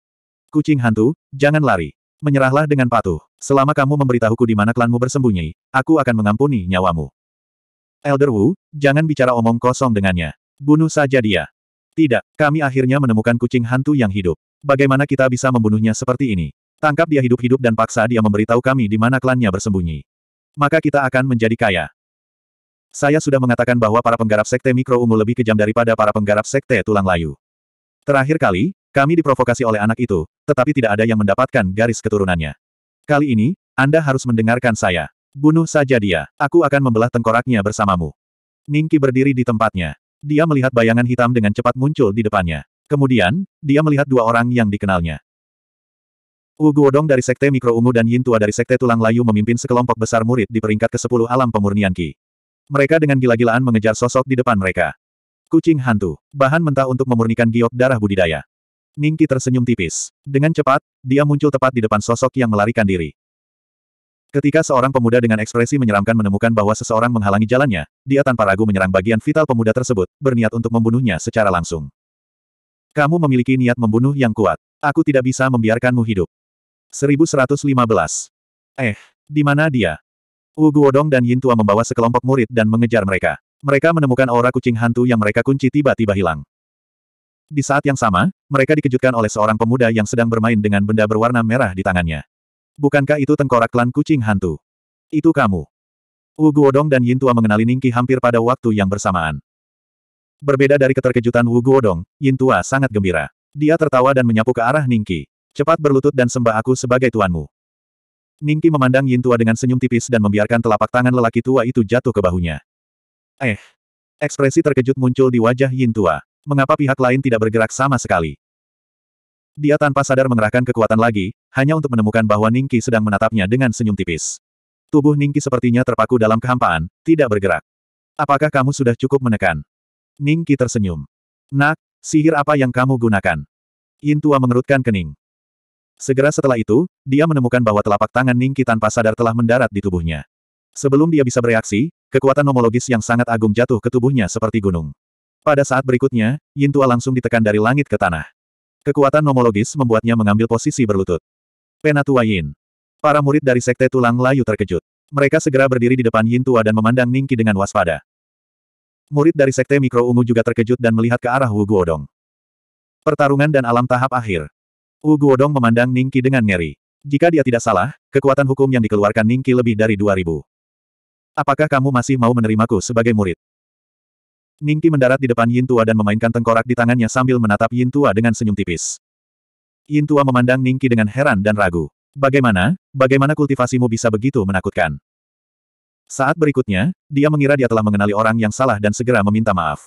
Kucing hantu, jangan lari. Menyerahlah dengan patuh. Selama kamu memberitahuku di mana klanmu bersembunyi, aku akan mengampuni nyawamu. Elder Wu, jangan bicara omong kosong dengannya. Bunuh saja dia. Tidak, kami akhirnya menemukan kucing hantu yang hidup. Bagaimana kita bisa membunuhnya seperti ini? Tangkap dia hidup-hidup dan paksa dia memberitahu kami di mana klannya bersembunyi maka kita akan menjadi kaya. Saya sudah mengatakan bahwa para penggarap sekte mikro ungu lebih kejam daripada para penggarap sekte tulang layu. Terakhir kali, kami diprovokasi oleh anak itu, tetapi tidak ada yang mendapatkan garis keturunannya. Kali ini, Anda harus mendengarkan saya. Bunuh saja dia, aku akan membelah tengkoraknya bersamamu. Ningki berdiri di tempatnya. Dia melihat bayangan hitam dengan cepat muncul di depannya. Kemudian, dia melihat dua orang yang dikenalnya. Wu Guodong dari Sekte Mikro Ungu dan Yin Tua dari Sekte Tulang Layu memimpin sekelompok besar murid di peringkat ke-10 alam pemurnian Ki. Mereka dengan gila-gilaan mengejar sosok di depan mereka. Kucing hantu. Bahan mentah untuk memurnikan giok darah budidaya. Ningki tersenyum tipis. Dengan cepat, dia muncul tepat di depan sosok yang melarikan diri. Ketika seorang pemuda dengan ekspresi menyeramkan menemukan bahwa seseorang menghalangi jalannya, dia tanpa ragu menyerang bagian vital pemuda tersebut, berniat untuk membunuhnya secara langsung. Kamu memiliki niat membunuh yang kuat. Aku tidak bisa membiarkanmu hidup. 1115. Eh, di mana dia? Wu Guodong dan Yin Tua membawa sekelompok murid dan mengejar mereka. Mereka menemukan aura kucing hantu yang mereka kunci tiba-tiba hilang. Di saat yang sama, mereka dikejutkan oleh seorang pemuda yang sedang bermain dengan benda berwarna merah di tangannya. Bukankah itu tengkorak klan kucing hantu? Itu kamu. Wu Guodong dan Yin Tua mengenali Ningki hampir pada waktu yang bersamaan. Berbeda dari keterkejutan Wu Guodong, Yin Tua sangat gembira. Dia tertawa dan menyapu ke arah Ningki. Cepat berlutut dan sembah aku sebagai tuanmu. Ningki memandang Yin tua dengan senyum tipis dan membiarkan telapak tangan lelaki tua itu jatuh ke bahunya. Eh. Ekspresi terkejut muncul di wajah Yin tua. Mengapa pihak lain tidak bergerak sama sekali? Dia tanpa sadar mengerahkan kekuatan lagi, hanya untuk menemukan bahwa Ningki sedang menatapnya dengan senyum tipis. Tubuh Ningki sepertinya terpaku dalam kehampaan, tidak bergerak. Apakah kamu sudah cukup menekan? Ningki tersenyum. Nak, sihir apa yang kamu gunakan? Yin Tua mengerutkan kening. Segera setelah itu, dia menemukan bahwa telapak tangan Ningki tanpa sadar telah mendarat di tubuhnya. Sebelum dia bisa bereaksi, kekuatan nomologis yang sangat agung jatuh ke tubuhnya seperti gunung. Pada saat berikutnya, Yintua langsung ditekan dari langit ke tanah. Kekuatan nomologis membuatnya mengambil posisi berlutut. Penatua Yin. Para murid dari Sekte Tulang Layu terkejut. Mereka segera berdiri di depan Yintua dan memandang Ningki dengan waspada. Murid dari Sekte Mikro Ungu juga terkejut dan melihat ke arah Wu Guodong. Pertarungan dan alam tahap akhir. Wu Guodong memandang Ningki dengan ngeri. Jika dia tidak salah, kekuatan hukum yang dikeluarkan Ningki lebih dari 2000. Apakah kamu masih mau menerimaku sebagai murid? Ningki mendarat di depan Yin Tua dan memainkan tengkorak di tangannya sambil menatap Yin Tua dengan senyum tipis. Yin Tua memandang Ningki dengan heran dan ragu. Bagaimana, bagaimana kultivasimu bisa begitu menakutkan? Saat berikutnya, dia mengira dia telah mengenali orang yang salah dan segera meminta maaf.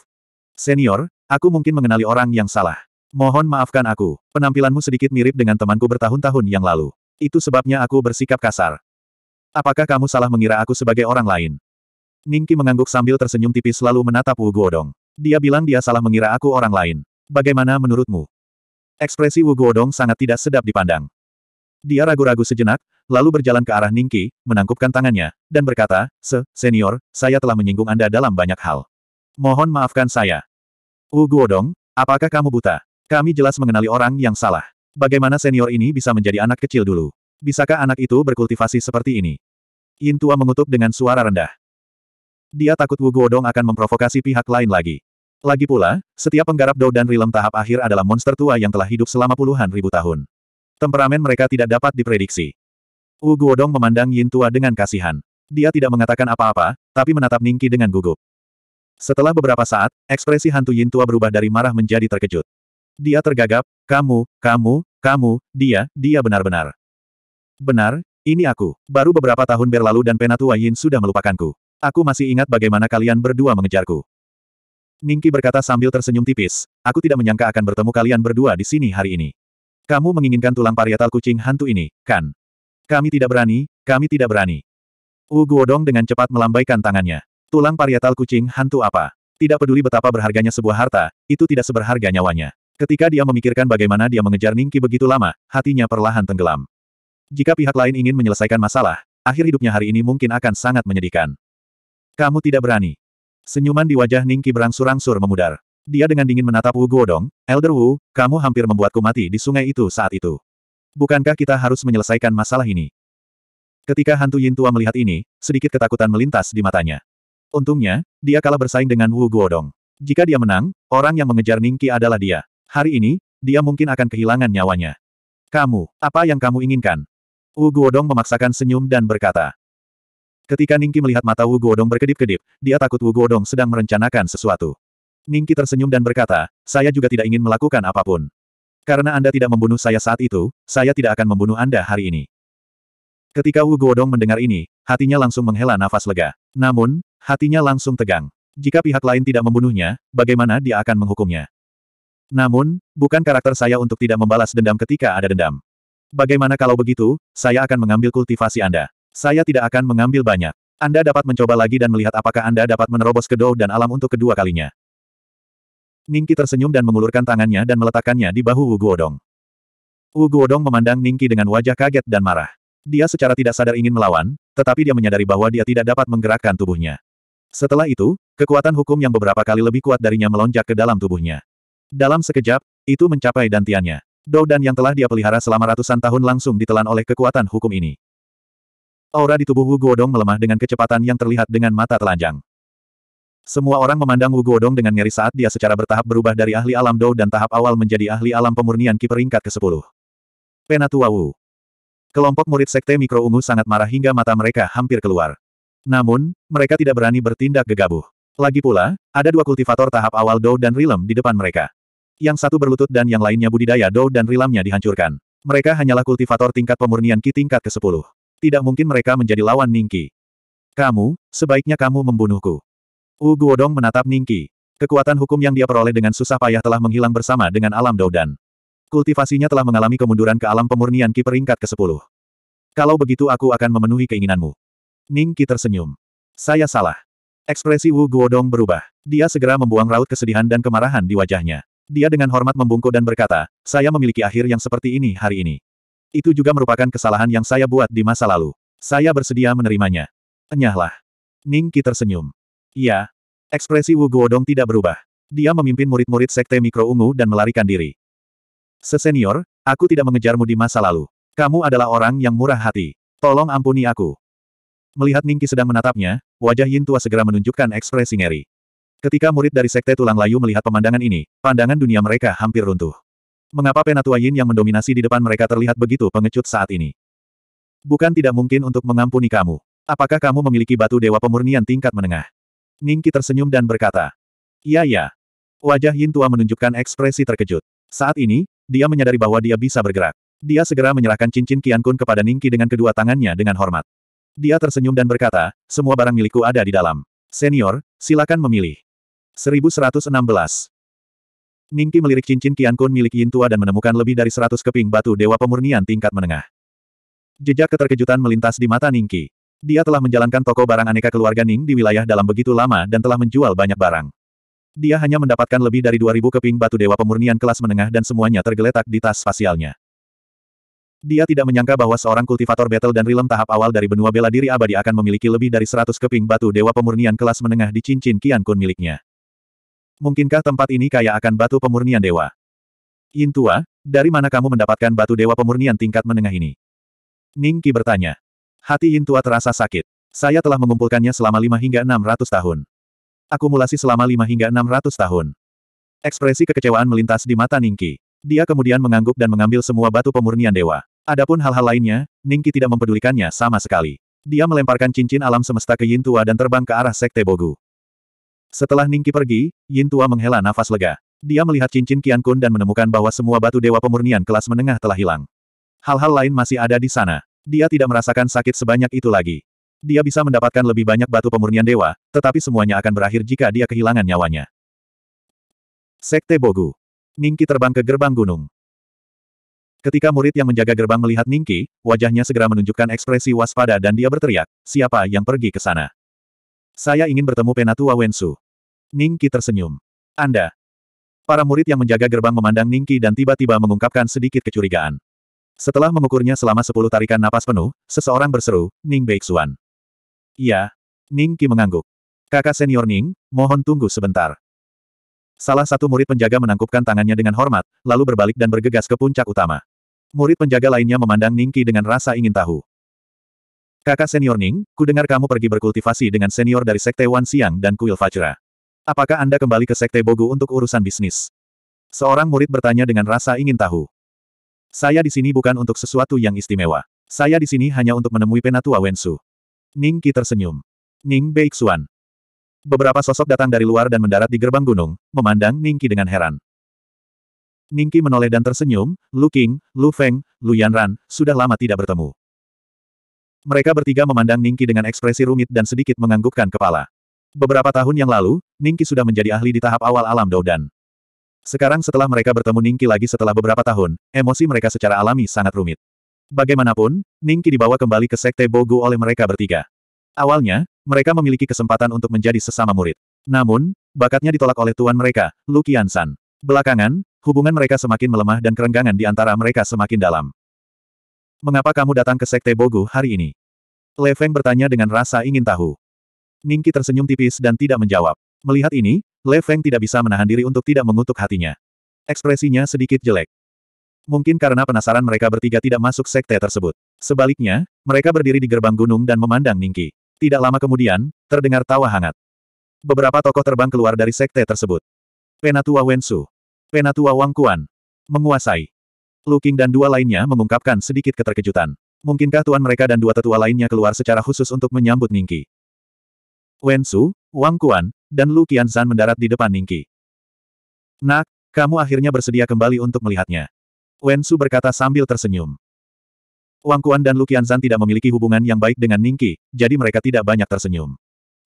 Senior, aku mungkin mengenali orang yang salah. Mohon maafkan aku, penampilanmu sedikit mirip dengan temanku bertahun-tahun yang lalu. Itu sebabnya aku bersikap kasar. Apakah kamu salah mengira aku sebagai orang lain? Ningki mengangguk sambil tersenyum tipis lalu menatap Wu Guodong. Dia bilang dia salah mengira aku orang lain. Bagaimana menurutmu? Ekspresi Wu Guodong sangat tidak sedap dipandang. Dia ragu-ragu sejenak, lalu berjalan ke arah Ningki, menangkupkan tangannya, dan berkata, Se, senior, saya telah menyinggung Anda dalam banyak hal. Mohon maafkan saya. Uguodong, apakah kamu buta? Kami jelas mengenali orang yang salah. Bagaimana senior ini bisa menjadi anak kecil dulu? Bisakah anak itu berkultivasi seperti ini? Yin Tua mengutuk dengan suara rendah. Dia takut Wu Guodong akan memprovokasi pihak lain lagi. Lagi pula, setiap penggarap Dou dan Rilem tahap akhir adalah monster tua yang telah hidup selama puluhan ribu tahun. Temperamen mereka tidak dapat diprediksi. Wu Guodong memandang Yin Tua dengan kasihan. Dia tidak mengatakan apa-apa, tapi menatap Ningki dengan gugup. Setelah beberapa saat, ekspresi hantu Yin Tua berubah dari marah menjadi terkejut. Dia tergagap, kamu, kamu, kamu, dia, dia benar-benar. Benar, ini aku. Baru beberapa tahun berlalu dan Penatua Yin sudah melupakanku. Aku masih ingat bagaimana kalian berdua mengejarku. Ningki berkata sambil tersenyum tipis, aku tidak menyangka akan bertemu kalian berdua di sini hari ini. Kamu menginginkan tulang parietal kucing hantu ini, kan? Kami tidak berani, kami tidak berani. Wu Guodong dengan cepat melambaikan tangannya. Tulang parietal kucing hantu apa? Tidak peduli betapa berharganya sebuah harta, itu tidak seberharga nyawanya. Ketika dia memikirkan bagaimana dia mengejar Ningki begitu lama, hatinya perlahan tenggelam. Jika pihak lain ingin menyelesaikan masalah, akhir hidupnya hari ini mungkin akan sangat menyedihkan. Kamu tidak berani. Senyuman di wajah Ningki berangsur-angsur memudar. Dia dengan dingin menatap Wu Guodong, Elder Wu, kamu hampir membuatku mati di sungai itu saat itu. Bukankah kita harus menyelesaikan masalah ini? Ketika hantu Yin Tua melihat ini, sedikit ketakutan melintas di matanya. Untungnya, dia kalah bersaing dengan Wu Guodong. Jika dia menang, orang yang mengejar Ningki adalah dia. Hari ini, dia mungkin akan kehilangan nyawanya. Kamu, apa yang kamu inginkan? Wu Guodong memaksakan senyum dan berkata. Ketika Ningki melihat mata Wu Guodong berkedip-kedip, dia takut Wu Guodong sedang merencanakan sesuatu. Ningki tersenyum dan berkata, saya juga tidak ingin melakukan apapun. Karena Anda tidak membunuh saya saat itu, saya tidak akan membunuh Anda hari ini. Ketika Wu Guodong mendengar ini, hatinya langsung menghela nafas lega. Namun, hatinya langsung tegang. Jika pihak lain tidak membunuhnya, bagaimana dia akan menghukumnya? Namun, bukan karakter saya untuk tidak membalas dendam ketika ada dendam. Bagaimana kalau begitu, saya akan mengambil kultivasi Anda. Saya tidak akan mengambil banyak. Anda dapat mencoba lagi dan melihat apakah Anda dapat menerobos kedua dan alam untuk kedua kalinya. Ningki tersenyum dan mengulurkan tangannya dan meletakkannya di bahu Wu Guodong. Wu Guodong memandang Ningki dengan wajah kaget dan marah. Dia secara tidak sadar ingin melawan, tetapi dia menyadari bahwa dia tidak dapat menggerakkan tubuhnya. Setelah itu, kekuatan hukum yang beberapa kali lebih kuat darinya melonjak ke dalam tubuhnya. Dalam sekejap, itu mencapai dantiannya. dan yang telah dia pelihara selama ratusan tahun langsung ditelan oleh kekuatan hukum ini. Aura di tubuh Wu Guodong melemah dengan kecepatan yang terlihat dengan mata telanjang. Semua orang memandang Wu Guodong dengan ngeri saat dia secara bertahap berubah dari ahli alam Dou dan tahap awal menjadi ahli alam pemurnian Ki peringkat ke-10. Penatua Wu. Kelompok murid sekte mikro ungu sangat marah hingga mata mereka hampir keluar. Namun, mereka tidak berani bertindak gegabah. Lagi pula, ada dua kultivator tahap awal Dou dan Rilem di depan mereka yang satu berlutut dan yang lainnya budidaya Dou dan rilamnya dihancurkan. Mereka hanyalah kultivator tingkat pemurnian Ki tingkat ke-10. Tidak mungkin mereka menjadi lawan Ningki. Kamu, sebaiknya kamu membunuhku. Wu Guodong menatap Ningki. Kekuatan hukum yang dia peroleh dengan susah payah telah menghilang bersama dengan alam Doudan. Kultivasinya telah mengalami kemunduran ke alam pemurnian Ki peringkat ke-10. Kalau begitu aku akan memenuhi keinginanmu. Ningki tersenyum. Saya salah. Ekspresi Wu Guodong berubah. Dia segera membuang raut kesedihan dan kemarahan di wajahnya. Dia dengan hormat membungkuk dan berkata, saya memiliki akhir yang seperti ini hari ini. Itu juga merupakan kesalahan yang saya buat di masa lalu. Saya bersedia menerimanya. Enyahlah. Ning Qi tersenyum. Iya. Ekspresi Wu Guodong tidak berubah. Dia memimpin murid-murid sekte mikro ungu dan melarikan diri. Sesenior, aku tidak mengejarmu di masa lalu. Kamu adalah orang yang murah hati. Tolong ampuni aku. Melihat Ningki sedang menatapnya, wajah Yin Tua segera menunjukkan ekspresi ngeri. Ketika murid dari Sekte Tulang Layu melihat pemandangan ini, pandangan dunia mereka hampir runtuh. Mengapa Penatua Yin yang mendominasi di depan mereka terlihat begitu pengecut saat ini? Bukan tidak mungkin untuk mengampuni kamu. Apakah kamu memiliki batu dewa pemurnian tingkat menengah? Ningki tersenyum dan berkata. Iya ya. Wajah Yin Tua menunjukkan ekspresi terkejut. Saat ini, dia menyadari bahwa dia bisa bergerak. Dia segera menyerahkan cincin Kian Kun kepada Ningki dengan kedua tangannya dengan hormat. Dia tersenyum dan berkata, semua barang milikku ada di dalam. Senior, silakan memilih. 1116. Ningki melirik cincin Qian Kun milik Yin Tua dan menemukan lebih dari seratus keping batu dewa pemurnian tingkat menengah. Jejak keterkejutan melintas di mata Ningki. Dia telah menjalankan toko barang aneka keluarga Ning di wilayah dalam begitu lama dan telah menjual banyak barang. Dia hanya mendapatkan lebih dari 2000 keping batu dewa pemurnian kelas menengah dan semuanya tergeletak di tas spasialnya. Dia tidak menyangka bahwa seorang kultivator battle dan rilem tahap awal dari benua bela diri abadi akan memiliki lebih dari 100 keping batu dewa pemurnian kelas menengah di cincin Qian Kun miliknya mungkinkah tempat ini kaya akan batu pemurnian dewa? Yin Tua, dari mana kamu mendapatkan batu dewa pemurnian tingkat menengah ini? Ning Qi bertanya. Hati Yin Tua terasa sakit. Saya telah mengumpulkannya selama lima hingga enam ratus tahun. Akumulasi selama lima hingga enam ratus tahun. Ekspresi kekecewaan melintas di mata Ningki. Dia kemudian mengangguk dan mengambil semua batu pemurnian dewa. Adapun hal-hal lainnya, Ningki tidak mempedulikannya sama sekali. Dia melemparkan cincin alam semesta ke Yintua dan terbang ke arah Sekte Bogu. Setelah Ningki pergi, Yin Tua menghela nafas lega. Dia melihat cincin Qian Kun dan menemukan bahwa semua batu dewa pemurnian kelas menengah telah hilang. Hal-hal lain masih ada di sana. Dia tidak merasakan sakit sebanyak itu lagi. Dia bisa mendapatkan lebih banyak batu pemurnian dewa, tetapi semuanya akan berakhir jika dia kehilangan nyawanya. Sekte Bogu. Ningki terbang ke gerbang gunung. Ketika murid yang menjaga gerbang melihat Ningki, wajahnya segera menunjukkan ekspresi waspada dan dia berteriak, siapa yang pergi ke sana? Saya ingin bertemu Penatua Wensu. Ningki tersenyum. Anda. Para murid yang menjaga gerbang memandang Ningki dan tiba-tiba mengungkapkan sedikit kecurigaan. Setelah mengukurnya selama sepuluh tarikan napas penuh, seseorang berseru, Ning Beixuan. Iya. Ningki mengangguk. Kakak senior Ning, mohon tunggu sebentar. Salah satu murid penjaga menangkupkan tangannya dengan hormat, lalu berbalik dan bergegas ke puncak utama. Murid penjaga lainnya memandang Ningki dengan rasa ingin tahu. Kakak senior Ning, ku dengar kamu pergi berkultivasi dengan senior dari Sekte Wan Siang dan Kuil Fajra. Apakah Anda kembali ke Sekte Bogu untuk urusan bisnis? Seorang murid bertanya dengan rasa ingin tahu. Saya di sini bukan untuk sesuatu yang istimewa. Saya di sini hanya untuk menemui Penatua Wensu. Ning Qi tersenyum. Ning Beixuan. Beberapa sosok datang dari luar dan mendarat di gerbang gunung, memandang Ning Qi dengan heran. Ning Qi menoleh dan tersenyum, Lu King, Lu Feng, Lu Yanran, sudah lama tidak bertemu. Mereka bertiga memandang Ning Ningki dengan ekspresi rumit dan sedikit menganggukkan kepala. Beberapa tahun yang lalu, Ningki sudah menjadi ahli di tahap awal alam Doudan. Sekarang setelah mereka bertemu Ningki lagi setelah beberapa tahun, emosi mereka secara alami sangat rumit. Bagaimanapun, Ningki dibawa kembali ke Sekte Bogu oleh mereka bertiga. Awalnya, mereka memiliki kesempatan untuk menjadi sesama murid. Namun, bakatnya ditolak oleh tuan mereka, Lu San. Belakangan, hubungan mereka semakin melemah dan kerenggangan di antara mereka semakin dalam. Mengapa kamu datang ke Sekte Bogu hari ini? Le Feng bertanya dengan rasa ingin tahu. Ningki tersenyum tipis dan tidak menjawab. Melihat ini, Le Feng tidak bisa menahan diri untuk tidak mengutuk hatinya. Ekspresinya sedikit jelek. Mungkin karena penasaran mereka bertiga tidak masuk sekte tersebut. Sebaliknya, mereka berdiri di gerbang gunung dan memandang Ningki. Tidak lama kemudian, terdengar tawa hangat. Beberapa tokoh terbang keluar dari sekte tersebut. Penatua Wensu. Penatua Wang Kuan. Menguasai. Luking dan dua lainnya mengungkapkan sedikit keterkejutan. Mungkinkah tuan mereka dan dua tetua lainnya keluar secara khusus untuk menyambut Ningki? Wen Su, Wang Kuan, dan Lu Qianzan mendarat di depan Ningki. Nak, kamu akhirnya bersedia kembali untuk melihatnya. Wen Su berkata sambil tersenyum. Wang Kuan dan Lu Qianzan tidak memiliki hubungan yang baik dengan Ningki, jadi mereka tidak banyak tersenyum.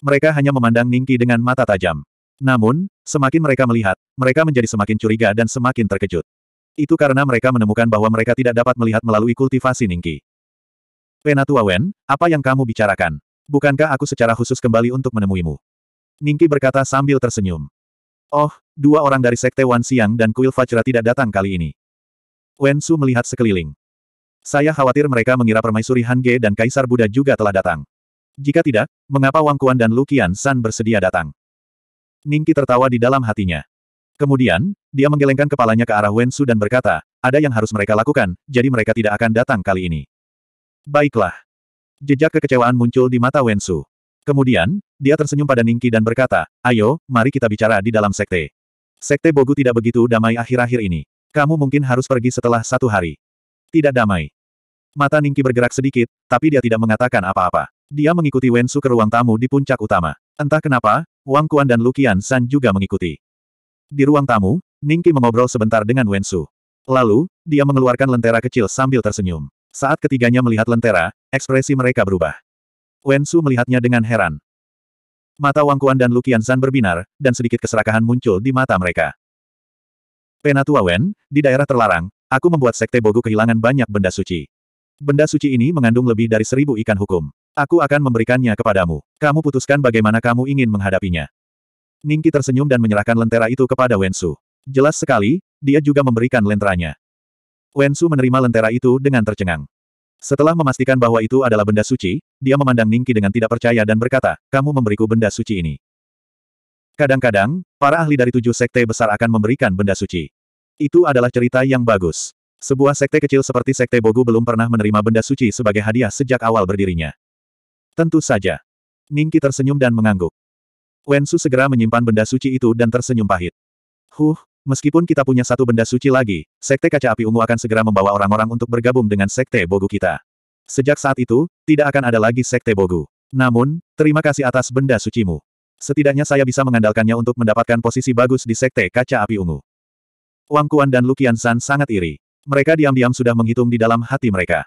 Mereka hanya memandang Ningki dengan mata tajam. Namun, semakin mereka melihat, mereka menjadi semakin curiga dan semakin terkejut. Itu karena mereka menemukan bahwa mereka tidak dapat melihat melalui kultivasi Ningki. Penatua Wen, apa yang kamu bicarakan? Bukankah aku secara khusus kembali untuk menemuimu? Ningki berkata sambil tersenyum. Oh, dua orang dari Sekte Wan Siang dan Kuil Fajra tidak datang kali ini. Wen Su melihat sekeliling. Saya khawatir mereka mengira permaisuri Han Ge dan Kaisar Buddha juga telah datang. Jika tidak, mengapa Wang Kuan dan Lukian San bersedia datang? Ningki tertawa di dalam hatinya. Kemudian, dia menggelengkan kepalanya ke arah Wen Su dan berkata, ada yang harus mereka lakukan, jadi mereka tidak akan datang kali ini. Baiklah. Jejak kekecewaan muncul di mata Wensu. Kemudian, dia tersenyum pada Ningki dan berkata, ayo, mari kita bicara di dalam sekte. Sekte Bogu tidak begitu damai akhir-akhir ini. Kamu mungkin harus pergi setelah satu hari. Tidak damai. Mata Ningki bergerak sedikit, tapi dia tidak mengatakan apa-apa. Dia mengikuti Wensu ke ruang tamu di puncak utama. Entah kenapa, Wang Kuan dan Lukian San juga mengikuti. Di ruang tamu, Ningki mengobrol sebentar dengan Wensu. Lalu, dia mengeluarkan lentera kecil sambil tersenyum. Saat ketiganya melihat lentera, ekspresi mereka berubah. Wen Su melihatnya dengan heran. Mata Wang Kuan dan Lu Qianzan berbinar, dan sedikit keserakahan muncul di mata mereka. Penatua Wen, di daerah terlarang, aku membuat Sekte Bogu kehilangan banyak benda suci. Benda suci ini mengandung lebih dari seribu ikan hukum. Aku akan memberikannya kepadamu. Kamu putuskan bagaimana kamu ingin menghadapinya. Ningki tersenyum dan menyerahkan lentera itu kepada Wen Su. Jelas sekali, dia juga memberikan lenteranya. Wensu menerima lentera itu dengan tercengang. Setelah memastikan bahwa itu adalah benda suci, dia memandang Ningki dengan tidak percaya dan berkata, kamu memberiku benda suci ini. Kadang-kadang, para ahli dari tujuh sekte besar akan memberikan benda suci. Itu adalah cerita yang bagus. Sebuah sekte kecil seperti sekte Bogu belum pernah menerima benda suci sebagai hadiah sejak awal berdirinya. Tentu saja. Ningki tersenyum dan mengangguk. Wensu segera menyimpan benda suci itu dan tersenyum pahit. Huh, Meskipun kita punya satu benda suci lagi, Sekte Kaca Api Ungu akan segera membawa orang-orang untuk bergabung dengan Sekte Bogu kita. Sejak saat itu, tidak akan ada lagi Sekte Bogu. Namun, terima kasih atas benda sucimu. Setidaknya saya bisa mengandalkannya untuk mendapatkan posisi bagus di Sekte Kaca Api Ungu. Wang Kuan dan Lukian San sangat iri. Mereka diam-diam sudah menghitung di dalam hati mereka.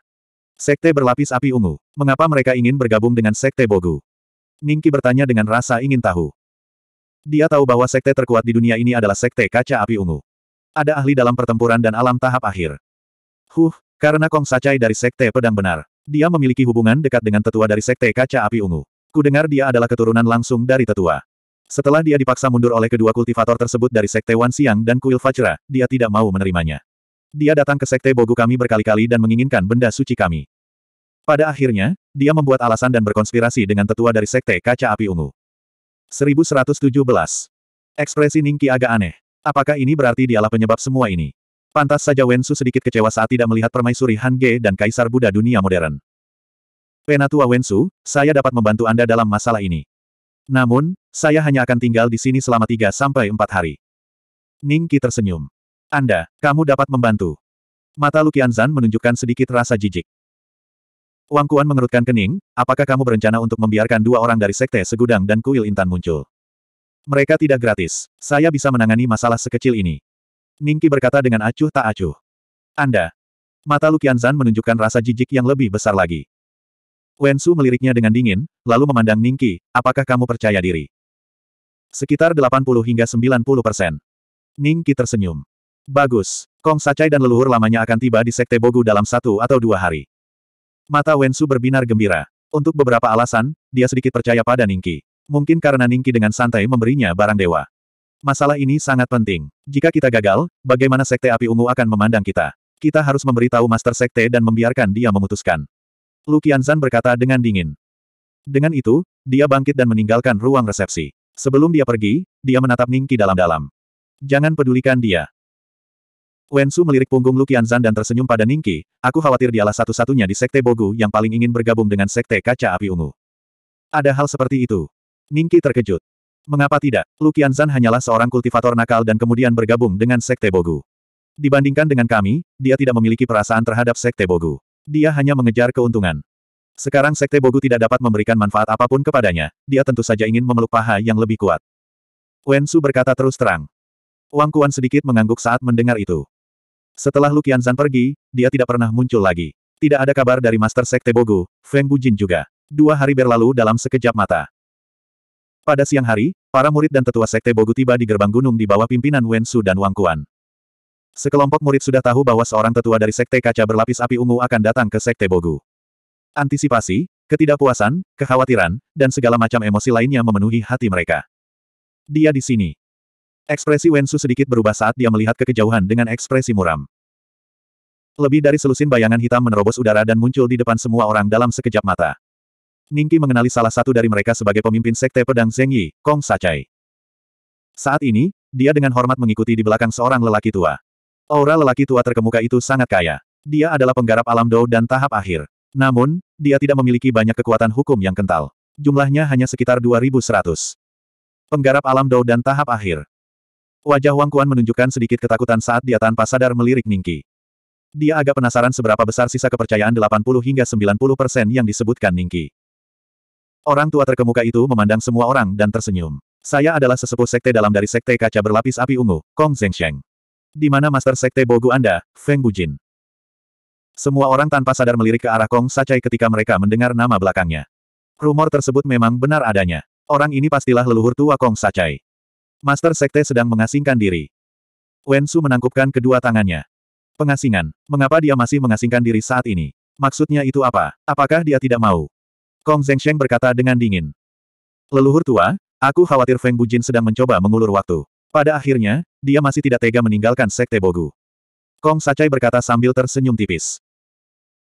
Sekte berlapis api ungu. Mengapa mereka ingin bergabung dengan Sekte Bogu? Ningki bertanya dengan rasa ingin tahu. Dia tahu bahwa sekte terkuat di dunia ini adalah sekte kaca api ungu. Ada ahli dalam pertempuran dan alam tahap akhir. Huh, karena Kong Sacai dari sekte pedang benar. Dia memiliki hubungan dekat dengan tetua dari sekte kaca api ungu. Kudengar dia adalah keturunan langsung dari tetua. Setelah dia dipaksa mundur oleh kedua kultivator tersebut dari sekte Wan Siang dan Kuil Fajra, dia tidak mau menerimanya. Dia datang ke sekte Bogu kami berkali-kali dan menginginkan benda suci kami. Pada akhirnya, dia membuat alasan dan berkonspirasi dengan tetua dari sekte kaca api ungu. 1117. Ekspresi Ningki agak aneh. Apakah ini berarti dialah penyebab semua ini? Pantas saja Wensu sedikit kecewa saat tidak melihat permaisuri Han Ge dan Kaisar Buddha dunia modern. Penatua Wensu, saya dapat membantu Anda dalam masalah ini. Namun, saya hanya akan tinggal di sini selama tiga sampai empat hari. Ningki tersenyum. Anda, kamu dapat membantu. Mata Lukianzan menunjukkan sedikit rasa jijik. Wang Kuan mengerutkan kening, apakah kamu berencana untuk membiarkan dua orang dari Sekte Segudang dan Kuil Intan muncul? Mereka tidak gratis. Saya bisa menangani masalah sekecil ini. Ningki berkata dengan acuh tak acuh. Anda. Mata Anzan menunjukkan rasa jijik yang lebih besar lagi. Wensu meliriknya dengan dingin, lalu memandang Ningki, apakah kamu percaya diri? Sekitar 80 hingga 90 persen. Ningki tersenyum. Bagus. Kong Sacai dan leluhur lamanya akan tiba di Sekte Bogu dalam satu atau dua hari. Mata Wensu berbinar gembira. Untuk beberapa alasan, dia sedikit percaya pada Ningki. Mungkin karena Ningki dengan santai memberinya barang dewa. Masalah ini sangat penting. Jika kita gagal, bagaimana Sekte Api Ungu akan memandang kita? Kita harus memberitahu Master Sekte dan membiarkan dia memutuskan. Lu Qianzan berkata dengan dingin. Dengan itu, dia bangkit dan meninggalkan ruang resepsi. Sebelum dia pergi, dia menatap Ningki dalam-dalam. Jangan pedulikan dia. Wensu melirik punggung Lukianzan dan tersenyum pada Ningki, aku khawatir dialah satu-satunya di Sekte Bogu yang paling ingin bergabung dengan Sekte Kaca Api Ungu. Ada hal seperti itu. Ningki terkejut. Mengapa tidak, Lukianzan hanyalah seorang kultivator nakal dan kemudian bergabung dengan Sekte Bogu. Dibandingkan dengan kami, dia tidak memiliki perasaan terhadap Sekte Bogu. Dia hanya mengejar keuntungan. Sekarang Sekte Bogu tidak dapat memberikan manfaat apapun kepadanya, dia tentu saja ingin memeluk paha yang lebih kuat. Wensu berkata terus terang. Wang Kuan sedikit mengangguk saat mendengar itu. Setelah Lukian Zan pergi, dia tidak pernah muncul lagi. Tidak ada kabar dari Master Sekte Bogu, Feng Bujin juga. Dua hari berlalu dalam sekejap mata. Pada siang hari, para murid dan tetua Sekte Bogu tiba di gerbang gunung di bawah pimpinan Wen Su dan Wang Kuan. Sekelompok murid sudah tahu bahwa seorang tetua dari Sekte Kaca berlapis api ungu akan datang ke Sekte Bogu. Antisipasi, ketidakpuasan, kekhawatiran, dan segala macam emosi lainnya memenuhi hati mereka. Dia di sini. Ekspresi Wensu sedikit berubah saat dia melihat ke kejauhan dengan ekspresi muram. Lebih dari selusin bayangan hitam menerobos udara dan muncul di depan semua orang dalam sekejap mata. Ningki mengenali salah satu dari mereka sebagai pemimpin sekte pedang Zeng Yi, Kong Sacai. Saat ini, dia dengan hormat mengikuti di belakang seorang lelaki tua. Aura lelaki tua terkemuka itu sangat kaya. Dia adalah penggarap alam dou dan tahap akhir. Namun, dia tidak memiliki banyak kekuatan hukum yang kental. Jumlahnya hanya sekitar 2100. Penggarap alam dou dan tahap akhir. Wajah Wang Kuan menunjukkan sedikit ketakutan saat dia tanpa sadar melirik Ningki. Dia agak penasaran seberapa besar sisa kepercayaan 80 hingga 90 persen yang disebutkan Ningki. Orang tua terkemuka itu memandang semua orang dan tersenyum. Saya adalah sesepuh sekte dalam dari sekte kaca berlapis api ungu, Kong Zengsheng. Di mana master sekte Bogu Anda, Feng Jin. Semua orang tanpa sadar melirik ke arah Kong Sacai ketika mereka mendengar nama belakangnya. Rumor tersebut memang benar adanya. Orang ini pastilah leluhur tua Kong Sacai. Master Sekte sedang mengasingkan diri. Wen Su menangkupkan kedua tangannya. Pengasingan. Mengapa dia masih mengasingkan diri saat ini? Maksudnya itu apa? Apakah dia tidak mau? Kong Zengsheng berkata dengan dingin. Leluhur tua, aku khawatir Feng Bujin sedang mencoba mengulur waktu. Pada akhirnya, dia masih tidak tega meninggalkan Sekte Bogu. Kong Sacai berkata sambil tersenyum tipis.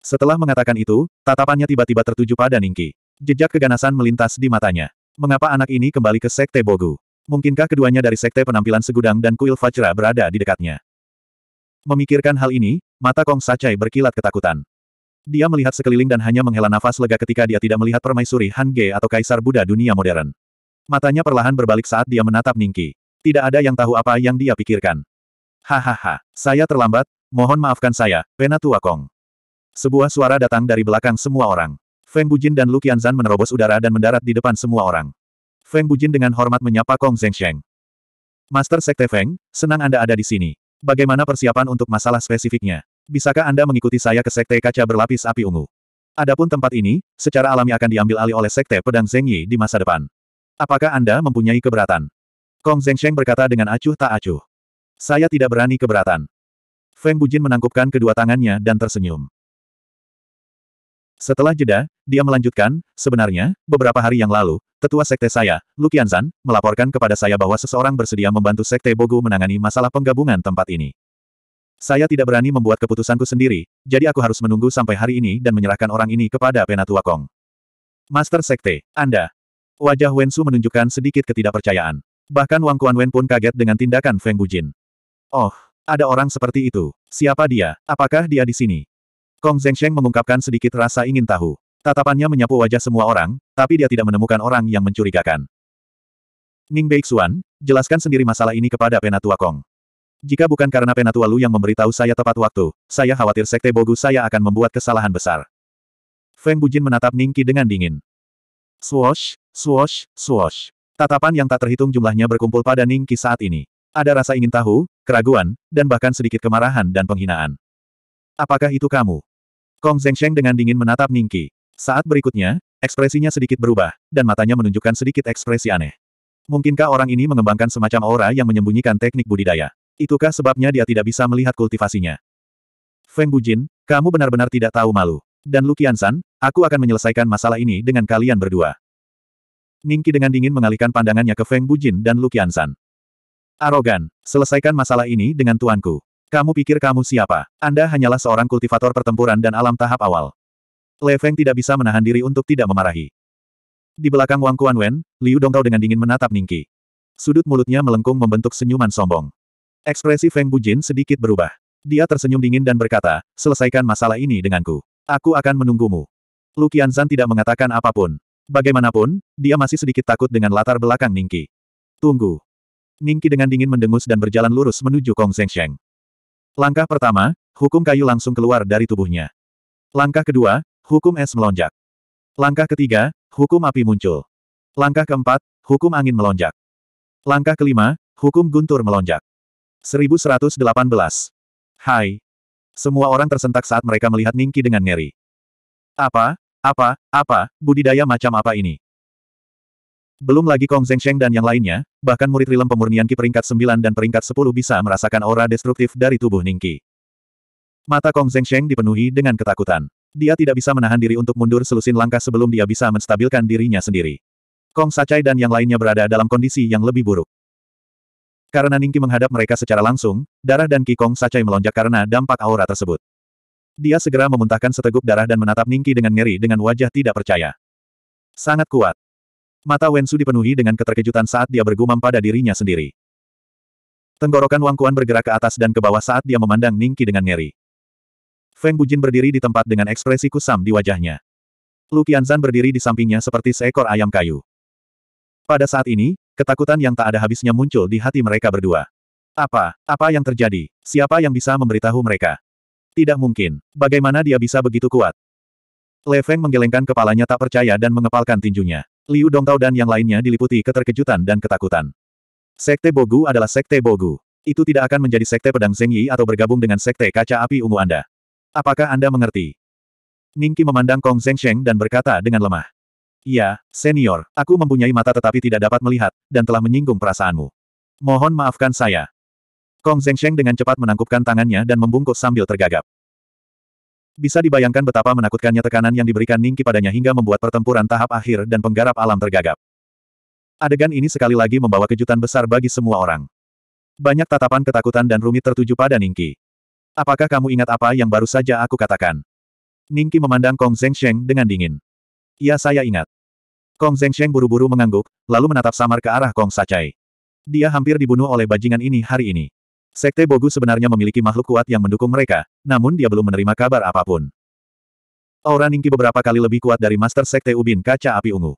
Setelah mengatakan itu, tatapannya tiba-tiba tertuju pada Ningki. Jejak keganasan melintas di matanya. Mengapa anak ini kembali ke Sekte Bogu? Mungkinkah keduanya dari sekte penampilan segudang dan kuil Fajra berada di dekatnya? Memikirkan hal ini, mata Kong Sacai berkilat ketakutan. Dia melihat sekeliling dan hanya menghela nafas lega ketika dia tidak melihat permaisuri Han Ge atau kaisar Buddha dunia modern. Matanya perlahan berbalik saat dia menatap Ningki. Tidak ada yang tahu apa yang dia pikirkan. Hahaha, saya terlambat, mohon maafkan saya, Penatua Kong. Sebuah suara datang dari belakang semua orang. Feng Bujin dan Lu Qianzan menerobos udara dan mendarat di depan semua orang. Feng Bujin dengan hormat menyapa Kong Sheng. Master Sekte Feng, senang Anda ada di sini. Bagaimana persiapan untuk masalah spesifiknya? Bisakah Anda mengikuti saya ke Sekte Kaca Berlapis Api Ungu? Adapun tempat ini, secara alami akan diambil alih oleh Sekte Pedang Zheng Yi di masa depan. Apakah Anda mempunyai keberatan? Kong Sheng berkata dengan acuh tak acuh. Saya tidak berani keberatan. Feng Bujin menangkupkan kedua tangannya dan tersenyum. Setelah jeda, dia melanjutkan, sebenarnya, beberapa hari yang lalu, tetua sekte saya, Lukianzan, melaporkan kepada saya bahwa seseorang bersedia membantu sekte Bogu menangani masalah penggabungan tempat ini. Saya tidak berani membuat keputusanku sendiri, jadi aku harus menunggu sampai hari ini dan menyerahkan orang ini kepada Penatua Kong. Master Sekte, Anda. Wajah Wensu menunjukkan sedikit ketidakpercayaan. Bahkan Wang Kuan Wen pun kaget dengan tindakan Feng Bujin. Oh, ada orang seperti itu. Siapa dia? Apakah dia di sini? Kong Zengsheng mengungkapkan sedikit rasa ingin tahu. Tatapannya menyapu wajah semua orang, tapi dia tidak menemukan orang yang mencurigakan. Ning Beixuan, jelaskan sendiri masalah ini kepada Penatua Kong. Jika bukan karena Penatua Lu yang memberitahu saya tepat waktu, saya khawatir Sekte Bogu saya akan membuat kesalahan besar. Feng Bujin menatap Ning Ningki dengan dingin. Swosh, swosh, swosh. Tatapan yang tak terhitung jumlahnya berkumpul pada Ning Ningki saat ini. Ada rasa ingin tahu, keraguan, dan bahkan sedikit kemarahan dan penghinaan. Apakah itu kamu? Kong Zengsheng dengan dingin menatap Ningki. Saat berikutnya, ekspresinya sedikit berubah, dan matanya menunjukkan sedikit ekspresi aneh. Mungkinkah orang ini mengembangkan semacam aura yang menyembunyikan teknik budidaya? Itukah sebabnya dia tidak bisa melihat kultivasinya? Feng Bujin, kamu benar-benar tidak tahu malu. Dan Lu Qiansan, aku akan menyelesaikan masalah ini dengan kalian berdua. Ningki dengan dingin mengalihkan pandangannya ke Feng Bujin dan Lu Qiansan. Arogan, selesaikan masalah ini dengan tuanku. Kamu pikir kamu siapa? Anda hanyalah seorang kultivator pertempuran dan alam tahap awal. Le Feng tidak bisa menahan diri untuk tidak memarahi. Di belakang Wang Kuan Wen, Liu Dongtao dengan dingin menatap Ningki. Sudut mulutnya melengkung membentuk senyuman sombong. Ekspresi Feng Bujin sedikit berubah. Dia tersenyum dingin dan berkata, selesaikan masalah ini denganku. Aku akan menunggumu. Lu Qianzan tidak mengatakan apapun. Bagaimanapun, dia masih sedikit takut dengan latar belakang Ningki. Tunggu. Ningki dengan dingin mendengus dan berjalan lurus menuju Kong Zhengsheng. Langkah pertama, hukum kayu langsung keluar dari tubuhnya. Langkah kedua, hukum es melonjak. Langkah ketiga, hukum api muncul. Langkah keempat, hukum angin melonjak. Langkah kelima, hukum guntur melonjak. 1118. Hai. Semua orang tersentak saat mereka melihat Ningki dengan ngeri. Apa, apa, apa, budidaya macam apa ini? Belum lagi Kong Zengsheng dan yang lainnya, bahkan murid rilem pemurnian Ki peringkat 9 dan peringkat 10 bisa merasakan aura destruktif dari tubuh Ningki. Mata Kong Zengsheng dipenuhi dengan ketakutan. Dia tidak bisa menahan diri untuk mundur selusin langkah sebelum dia bisa menstabilkan dirinya sendiri. Kong Sacai dan yang lainnya berada dalam kondisi yang lebih buruk. Karena Ningki menghadap mereka secara langsung, darah dan Ki Kong Sacai melonjak karena dampak aura tersebut. Dia segera memuntahkan seteguk darah dan menatap Ningki dengan ngeri dengan wajah tidak percaya. Sangat kuat. Mata Wensu dipenuhi dengan keterkejutan saat dia bergumam pada dirinya sendiri. Tenggorokan Wang Kuan bergerak ke atas dan ke bawah saat dia memandang Ningki dengan ngeri. Feng Bujin berdiri di tempat dengan ekspresi kusam di wajahnya. Lu Qianzan berdiri di sampingnya seperti seekor ayam kayu. Pada saat ini, ketakutan yang tak ada habisnya muncul di hati mereka berdua. Apa? Apa yang terjadi? Siapa yang bisa memberitahu mereka? Tidak mungkin. Bagaimana dia bisa begitu kuat? Le Feng menggelengkan kepalanya tak percaya dan mengepalkan tinjunya. Liu Dongtao dan yang lainnya diliputi keterkejutan dan ketakutan. Sekte Bogu adalah Sekte Bogu. Itu tidak akan menjadi Sekte Pedang Zengyi atau bergabung dengan Sekte Kaca Api Ungu Anda. Apakah Anda mengerti? Ningki memandang Kong Zeng Sheng dan berkata dengan lemah. "Ya, senior, aku mempunyai mata tetapi tidak dapat melihat, dan telah menyinggung perasaanmu. Mohon maafkan saya. Kong Zeng Sheng dengan cepat menangkupkan tangannya dan membungkuk sambil tergagap. Bisa dibayangkan betapa menakutkannya tekanan yang diberikan Ningki padanya hingga membuat pertempuran tahap akhir dan penggarap alam tergagap. Adegan ini sekali lagi membawa kejutan besar bagi semua orang. Banyak tatapan ketakutan dan rumit tertuju pada Ningki. Apakah kamu ingat apa yang baru saja aku katakan? Ningki memandang Kong Zengsheng dengan dingin. Iya saya ingat. Kong Zengsheng buru-buru mengangguk, lalu menatap samar ke arah Kong Sacai. Dia hampir dibunuh oleh bajingan ini hari ini. Sekte Bogu sebenarnya memiliki makhluk kuat yang mendukung mereka, namun dia belum menerima kabar apapun. Aura Ningki beberapa kali lebih kuat dari Master Sekte Ubin Kaca Api Ungu.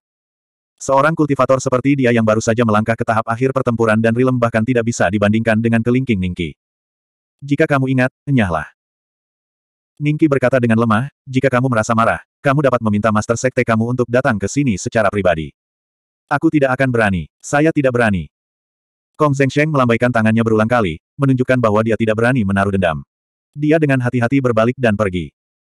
Seorang kultivator seperti dia yang baru saja melangkah ke tahap akhir pertempuran dan rilem bahkan tidak bisa dibandingkan dengan kelingking Ningki. Jika kamu ingat, enyahlah. Ningki berkata dengan lemah, jika kamu merasa marah, kamu dapat meminta Master Sekte kamu untuk datang ke sini secara pribadi. Aku tidak akan berani, saya tidak berani, Kong Zengsheng melambaikan tangannya berulang kali, menunjukkan bahwa dia tidak berani menaruh dendam. Dia dengan hati-hati berbalik dan pergi.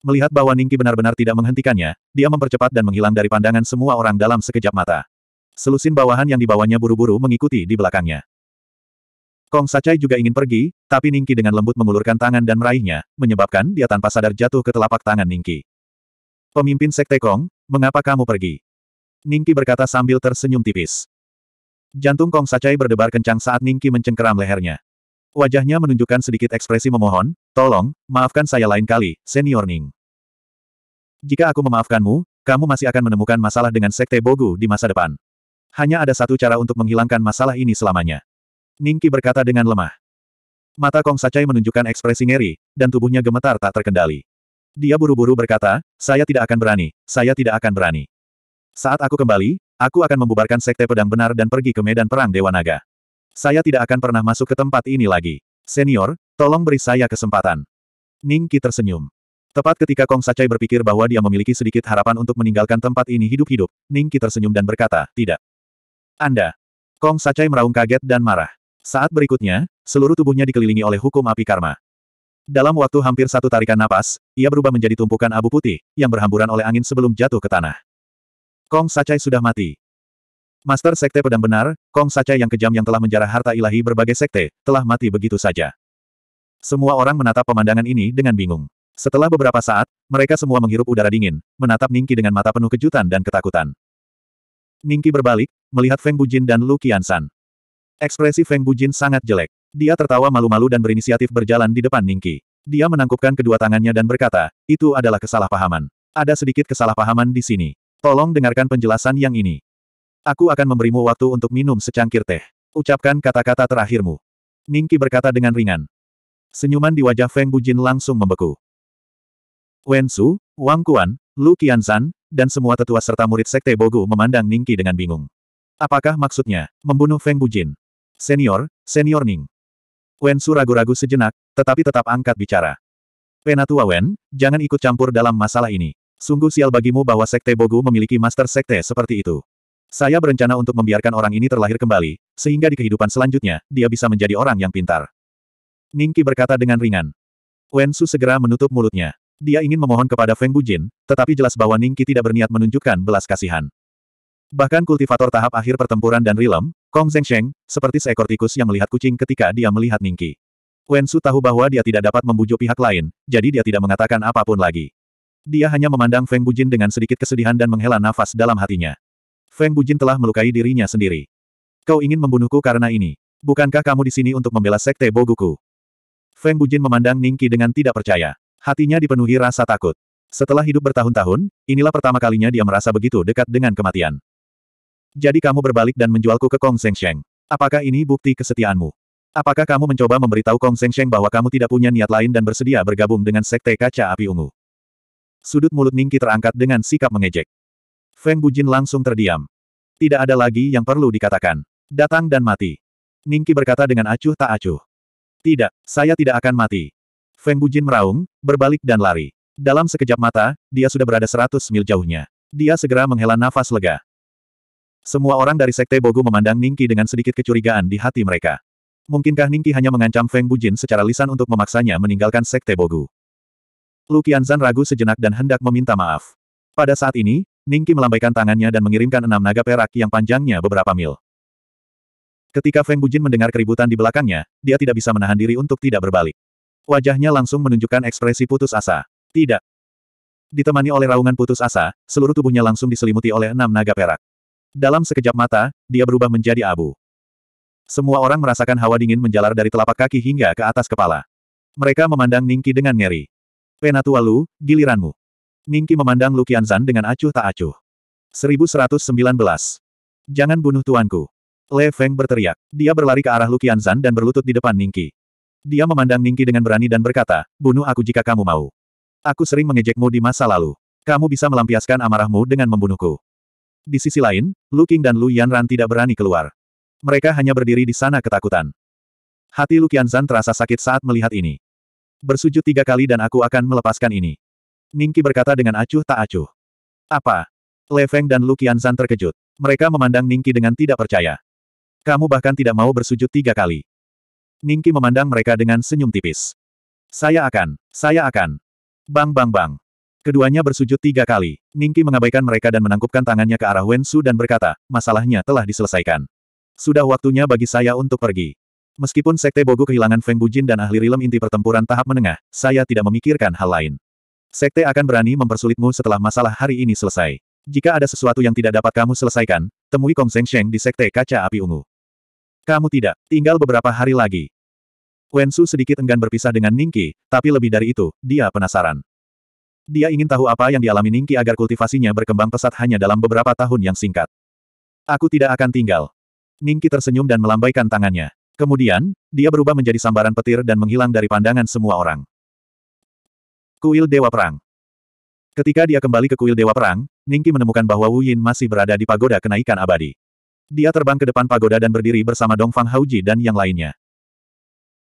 Melihat bahwa Ningki benar-benar tidak menghentikannya, dia mempercepat dan menghilang dari pandangan semua orang dalam sekejap mata. Selusin bawahan yang dibawanya buru-buru mengikuti di belakangnya. Kong Sacai juga ingin pergi, tapi Ningki dengan lembut mengulurkan tangan dan meraihnya, menyebabkan dia tanpa sadar jatuh ke telapak tangan Ningki. Pemimpin Sekte Kong, mengapa kamu pergi? Ningki berkata sambil tersenyum tipis. Jantung Kong Sacai berdebar kencang saat Ningki mencengkeram lehernya. Wajahnya menunjukkan sedikit ekspresi memohon, tolong, maafkan saya lain kali, senior Ning. Jika aku memaafkanmu, kamu masih akan menemukan masalah dengan Sekte Bogu di masa depan. Hanya ada satu cara untuk menghilangkan masalah ini selamanya. Ningki berkata dengan lemah. Mata Kong Sacai menunjukkan ekspresi ngeri, dan tubuhnya gemetar tak terkendali. Dia buru-buru berkata, saya tidak akan berani, saya tidak akan berani. Saat aku kembali, Aku akan membubarkan sekte pedang benar dan pergi ke medan perang Dewa Naga. Saya tidak akan pernah masuk ke tempat ini lagi. Senior, tolong beri saya kesempatan. Ning Qi tersenyum. Tepat ketika Kong Sacai berpikir bahwa dia memiliki sedikit harapan untuk meninggalkan tempat ini hidup-hidup, Ning Qi tersenyum dan berkata, tidak. Anda. Kong Sacai meraung kaget dan marah. Saat berikutnya, seluruh tubuhnya dikelilingi oleh hukum api karma. Dalam waktu hampir satu tarikan napas, ia berubah menjadi tumpukan abu putih, yang berhamburan oleh angin sebelum jatuh ke tanah. Kong Sacai sudah mati. Master Sekte Pedang benar, Kong Sacai yang kejam yang telah menjarah harta ilahi berbagai sekte, telah mati begitu saja. Semua orang menatap pemandangan ini dengan bingung. Setelah beberapa saat, mereka semua menghirup udara dingin, menatap Ningki dengan mata penuh kejutan dan ketakutan. Ningki berbalik, melihat Feng Bujin dan Lu Qiansan. Ekspresi Feng Bujin sangat jelek. Dia tertawa malu-malu dan berinisiatif berjalan di depan Ningki. Dia menangkupkan kedua tangannya dan berkata, itu adalah kesalahpahaman. Ada sedikit kesalahpahaman di sini. Tolong dengarkan penjelasan yang ini. Aku akan memberimu waktu untuk minum secangkir teh. Ucapkan kata-kata terakhirmu. Ningki berkata dengan ringan. Senyuman di wajah Feng Bujin langsung membeku. Wen Su, Wang Kuan, Lu Qianzan, dan semua tetua serta murid Sekte Bogu memandang Ningki dengan bingung. Apakah maksudnya, membunuh Feng Bujin? Senior, senior Ning. Wen Su ragu-ragu sejenak, tetapi tetap angkat bicara. Penatua Wen, jangan ikut campur dalam masalah ini. Sungguh sial bagimu bahwa Sekte Bogu memiliki master sekte seperti itu. Saya berencana untuk membiarkan orang ini terlahir kembali, sehingga di kehidupan selanjutnya, dia bisa menjadi orang yang pintar. Ningki berkata dengan ringan. Wen Su segera menutup mulutnya. Dia ingin memohon kepada Feng Bujin, tetapi jelas bahwa Ningki tidak berniat menunjukkan belas kasihan. Bahkan kultivator tahap akhir pertempuran dan rilem, Kong Zengsheng, seperti seekor tikus yang melihat kucing ketika dia melihat Ningki. Su tahu bahwa dia tidak dapat membujuk pihak lain, jadi dia tidak mengatakan apapun lagi. Dia hanya memandang Feng Bujin dengan sedikit kesedihan dan menghela nafas dalam hatinya. Feng Bujin telah melukai dirinya sendiri. Kau ingin membunuhku karena ini. Bukankah kamu di sini untuk membela Sekte Boguku? Feng Bujin memandang Ningki dengan tidak percaya. Hatinya dipenuhi rasa takut. Setelah hidup bertahun-tahun, inilah pertama kalinya dia merasa begitu dekat dengan kematian. Jadi kamu berbalik dan menjualku ke Kong Sheng. Apakah ini bukti kesetiaanmu? Apakah kamu mencoba memberitahu Kong Sheng bahwa kamu tidak punya niat lain dan bersedia bergabung dengan Sekte Kaca Api Ungu? Sudut mulut Ningki terangkat dengan sikap mengejek. Feng Bujin langsung terdiam. Tidak ada lagi yang perlu dikatakan. Datang dan mati. Ningki berkata dengan acuh tak acuh. Tidak, saya tidak akan mati. Feng Bujin meraung, berbalik dan lari. Dalam sekejap mata, dia sudah berada seratus mil jauhnya. Dia segera menghela nafas lega. Semua orang dari Sekte Bogu memandang Ningki dengan sedikit kecurigaan di hati mereka. Mungkinkah Ningki hanya mengancam Feng Bujin secara lisan untuk memaksanya meninggalkan Sekte Bogu? Lu Qianzan ragu sejenak dan hendak meminta maaf. Pada saat ini, Ningki melambaikan tangannya dan mengirimkan enam naga perak yang panjangnya beberapa mil. Ketika Feng Bujin mendengar keributan di belakangnya, dia tidak bisa menahan diri untuk tidak berbalik. Wajahnya langsung menunjukkan ekspresi putus asa. Tidak. Ditemani oleh raungan putus asa, seluruh tubuhnya langsung diselimuti oleh enam naga perak. Dalam sekejap mata, dia berubah menjadi abu. Semua orang merasakan hawa dingin menjalar dari telapak kaki hingga ke atas kepala. Mereka memandang Ningki dengan ngeri. Penatua Lu, giliranmu. Ningki memandang Lu Qianzan dengan acuh tak acuh. 1119. Jangan bunuh tuanku. Le Feng berteriak. Dia berlari ke arah Lu Qianzan dan berlutut di depan Ningki. Dia memandang Ningki dengan berani dan berkata, bunuh aku jika kamu mau. Aku sering mengejekmu di masa lalu. Kamu bisa melampiaskan amarahmu dengan membunuhku. Di sisi lain, Lu King dan Lu Yanran tidak berani keluar. Mereka hanya berdiri di sana ketakutan. Hati Lu Qianzan terasa sakit saat melihat ini. Bersujud tiga kali dan aku akan melepaskan ini. Ningki berkata dengan acuh tak acuh. Apa? Le Feng dan Lu Qianzan terkejut. Mereka memandang Ningki dengan tidak percaya. Kamu bahkan tidak mau bersujud tiga kali. Ningki memandang mereka dengan senyum tipis. Saya akan, saya akan. Bang bang bang. Keduanya bersujud tiga kali. Ningki mengabaikan mereka dan menangkupkan tangannya ke arah Wensu dan berkata, masalahnya telah diselesaikan. Sudah waktunya bagi saya untuk pergi. Meskipun Sekte Bogu kehilangan Feng Bujin dan ahli rilem inti pertempuran tahap menengah, saya tidak memikirkan hal lain. Sekte akan berani mempersulitmu setelah masalah hari ini selesai. Jika ada sesuatu yang tidak dapat kamu selesaikan, temui Kong Seng Sheng di Sekte Kaca Api Ungu. Kamu tidak, tinggal beberapa hari lagi. Wen Su sedikit enggan berpisah dengan Ningki, tapi lebih dari itu, dia penasaran. Dia ingin tahu apa yang dialami Ningki agar kultivasinya berkembang pesat hanya dalam beberapa tahun yang singkat. Aku tidak akan tinggal. Ningki tersenyum dan melambaikan tangannya. Kemudian, dia berubah menjadi sambaran petir dan menghilang dari pandangan semua orang. Kuil Dewa Perang Ketika dia kembali ke kuil Dewa Perang, Ningki menemukan bahwa Wu Yin masih berada di pagoda kenaikan abadi. Dia terbang ke depan pagoda dan berdiri bersama Dongfang Hauji dan yang lainnya.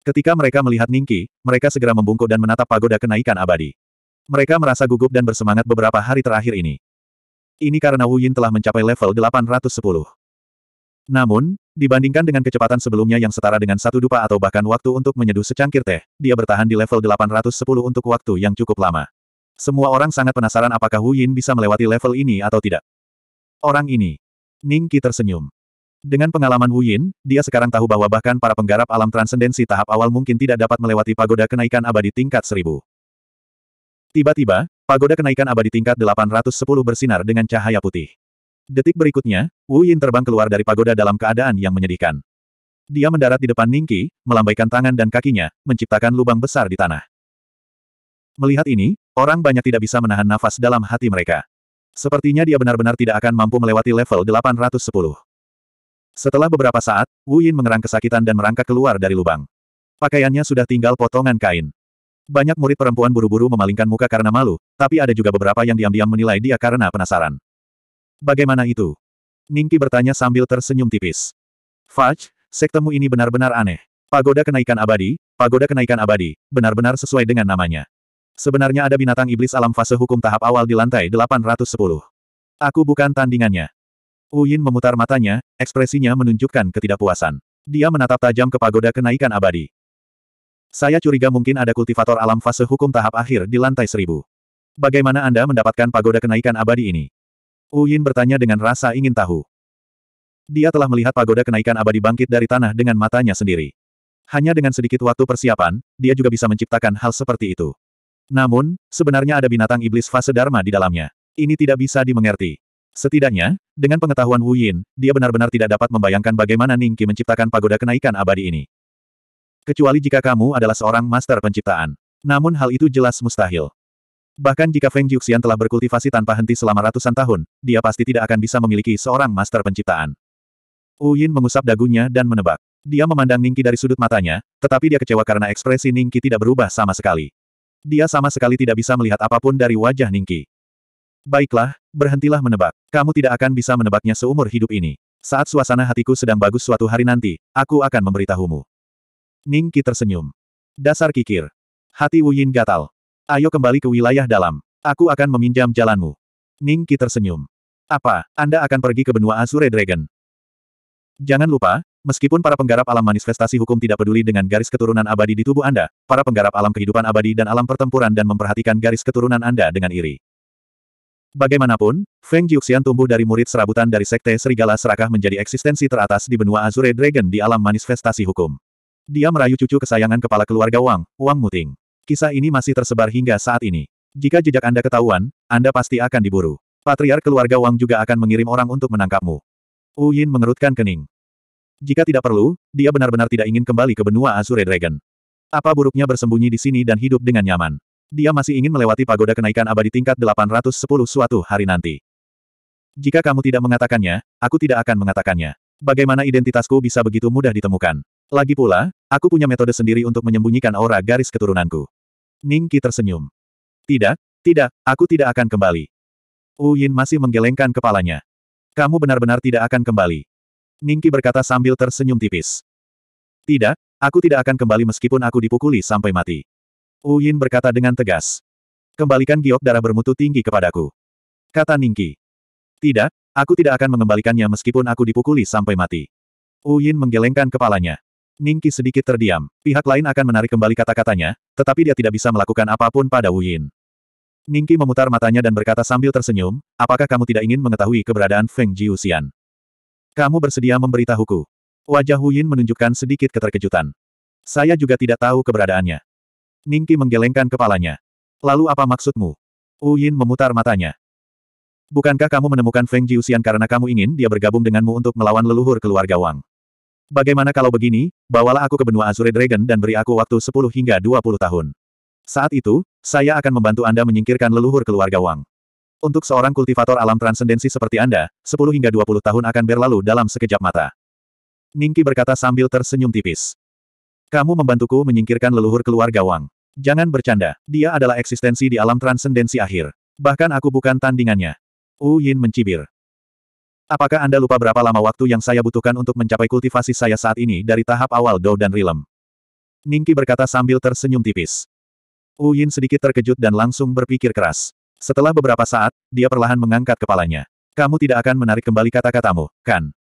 Ketika mereka melihat Ningki, mereka segera membungkuk dan menatap pagoda kenaikan abadi. Mereka merasa gugup dan bersemangat beberapa hari terakhir ini. Ini karena Wu Yin telah mencapai level 810. Namun, dibandingkan dengan kecepatan sebelumnya yang setara dengan satu dupa atau bahkan waktu untuk menyeduh secangkir teh, dia bertahan di level 810 untuk waktu yang cukup lama. Semua orang sangat penasaran apakah Hu Yin bisa melewati level ini atau tidak. Orang ini. Ning Qi tersenyum. Dengan pengalaman Wu Yin, dia sekarang tahu bahwa bahkan para penggarap alam transendensi tahap awal mungkin tidak dapat melewati pagoda kenaikan abadi tingkat seribu. Tiba-tiba, pagoda kenaikan abadi tingkat 810 bersinar dengan cahaya putih. Detik berikutnya, Wu Yin terbang keluar dari pagoda dalam keadaan yang menyedihkan. Dia mendarat di depan Ningki, melambaikan tangan dan kakinya, menciptakan lubang besar di tanah. Melihat ini, orang banyak tidak bisa menahan nafas dalam hati mereka. Sepertinya dia benar-benar tidak akan mampu melewati level 810. Setelah beberapa saat, Wu Yin mengerang kesakitan dan merangkak keluar dari lubang. Pakaiannya sudah tinggal potongan kain. Banyak murid perempuan buru-buru memalingkan muka karena malu, tapi ada juga beberapa yang diam-diam menilai dia karena penasaran. Bagaimana itu? Ningki bertanya sambil tersenyum tipis. Fudge, sektemu ini benar-benar aneh. Pagoda Kenaikan Abadi, Pagoda Kenaikan Abadi, benar-benar sesuai dengan namanya. Sebenarnya ada binatang iblis alam fase hukum tahap awal di lantai 810. Aku bukan tandingannya. Uyin memutar matanya, ekspresinya menunjukkan ketidakpuasan. Dia menatap tajam ke pagoda kenaikan abadi. Saya curiga mungkin ada kultivator alam fase hukum tahap akhir di lantai seribu. Bagaimana Anda mendapatkan pagoda kenaikan abadi ini? Uyin bertanya dengan rasa ingin tahu. Dia telah melihat pagoda kenaikan abadi bangkit dari tanah dengan matanya sendiri. Hanya dengan sedikit waktu persiapan, dia juga bisa menciptakan hal seperti itu. Namun, sebenarnya ada binatang iblis fase Dharma di dalamnya. Ini tidak bisa dimengerti. Setidaknya, dengan pengetahuan Wu Yin, dia benar-benar tidak dapat membayangkan bagaimana Ning Qi menciptakan pagoda kenaikan abadi ini. Kecuali jika kamu adalah seorang master penciptaan. Namun hal itu jelas mustahil. Bahkan jika Feng Jiuxian telah berkultivasi tanpa henti selama ratusan tahun, dia pasti tidak akan bisa memiliki seorang master penciptaan. Wu Yin mengusap dagunya dan menebak. Dia memandang Ningki dari sudut matanya, tetapi dia kecewa karena ekspresi Ningki tidak berubah sama sekali. Dia sama sekali tidak bisa melihat apapun dari wajah Ningki. Baiklah, berhentilah menebak. Kamu tidak akan bisa menebaknya seumur hidup ini. Saat suasana hatiku sedang bagus suatu hari nanti, aku akan memberitahumu. Ningki tersenyum. Dasar kikir. Hati Wu Yin gatal. Ayo kembali ke wilayah dalam. Aku akan meminjam jalanmu. Ning Qi tersenyum. Apa, Anda akan pergi ke benua Azure Dragon? Jangan lupa, meskipun para penggarap alam manifestasi hukum tidak peduli dengan garis keturunan abadi di tubuh Anda, para penggarap alam kehidupan abadi dan alam pertempuran dan memperhatikan garis keturunan Anda dengan iri. Bagaimanapun, Feng Jiuxian tumbuh dari murid serabutan dari Sekte Serigala Serakah menjadi eksistensi teratas di benua Azure Dragon di alam manifestasi hukum. Dia merayu cucu kesayangan kepala keluarga Wang, Wang Muting. Kisah ini masih tersebar hingga saat ini. Jika jejak Anda ketahuan, Anda pasti akan diburu. Patriar keluarga Wang juga akan mengirim orang untuk menangkapmu. Wu Yin mengerutkan kening. Jika tidak perlu, dia benar-benar tidak ingin kembali ke benua Azure Dragon. Apa buruknya bersembunyi di sini dan hidup dengan nyaman. Dia masih ingin melewati pagoda kenaikan abadi tingkat 810 suatu hari nanti. Jika kamu tidak mengatakannya, aku tidak akan mengatakannya. Bagaimana identitasku bisa begitu mudah ditemukan? Lagi pula, aku punya metode sendiri untuk menyembunyikan aura garis keturunanku. Ningki tersenyum. Tidak, tidak, aku tidak akan kembali. Wu Yin masih menggelengkan kepalanya. Kamu benar-benar tidak akan kembali. Ningki berkata sambil tersenyum tipis. Tidak, aku tidak akan kembali meskipun aku dipukuli sampai mati. Wu Yin berkata dengan tegas. Kembalikan giok darah bermutu tinggi kepadaku. Kata Ningki. Tidak, aku tidak akan mengembalikannya meskipun aku dipukuli sampai mati. Wu Yin menggelengkan kepalanya. Ningki sedikit terdiam. Pihak lain akan menarik kembali kata-katanya, tetapi dia tidak bisa melakukan apapun pada Wu Yin. Ningki memutar matanya dan berkata sambil tersenyum, apakah kamu tidak ingin mengetahui keberadaan Feng Jiuxian? Kamu bersedia memberitahuku. Wajah Wu Yin menunjukkan sedikit keterkejutan. Saya juga tidak tahu keberadaannya. Ningki menggelengkan kepalanya. Lalu apa maksudmu? Wu Yin memutar matanya. Bukankah kamu menemukan Feng Jiuxian karena kamu ingin dia bergabung denganmu untuk melawan leluhur keluarga Wang? Bagaimana kalau begini, bawalah aku ke benua Azure Dragon dan beri aku waktu 10 hingga 20 tahun. Saat itu, saya akan membantu Anda menyingkirkan leluhur keluarga Wang. Untuk seorang kultivator alam transendensi seperti Anda, 10 hingga 20 tahun akan berlalu dalam sekejap mata. Ningki berkata sambil tersenyum tipis. Kamu membantuku menyingkirkan leluhur keluarga Wang. Jangan bercanda, dia adalah eksistensi di alam transendensi akhir. Bahkan aku bukan tandingannya. Wu Yin mencibir. Apakah Anda lupa berapa lama waktu yang saya butuhkan untuk mencapai kultivasi saya saat ini dari tahap awal Dou dan Rilem? Ningki berkata sambil tersenyum tipis. Uyin sedikit terkejut dan langsung berpikir keras. Setelah beberapa saat, dia perlahan mengangkat kepalanya. Kamu tidak akan menarik kembali kata-katamu, kan?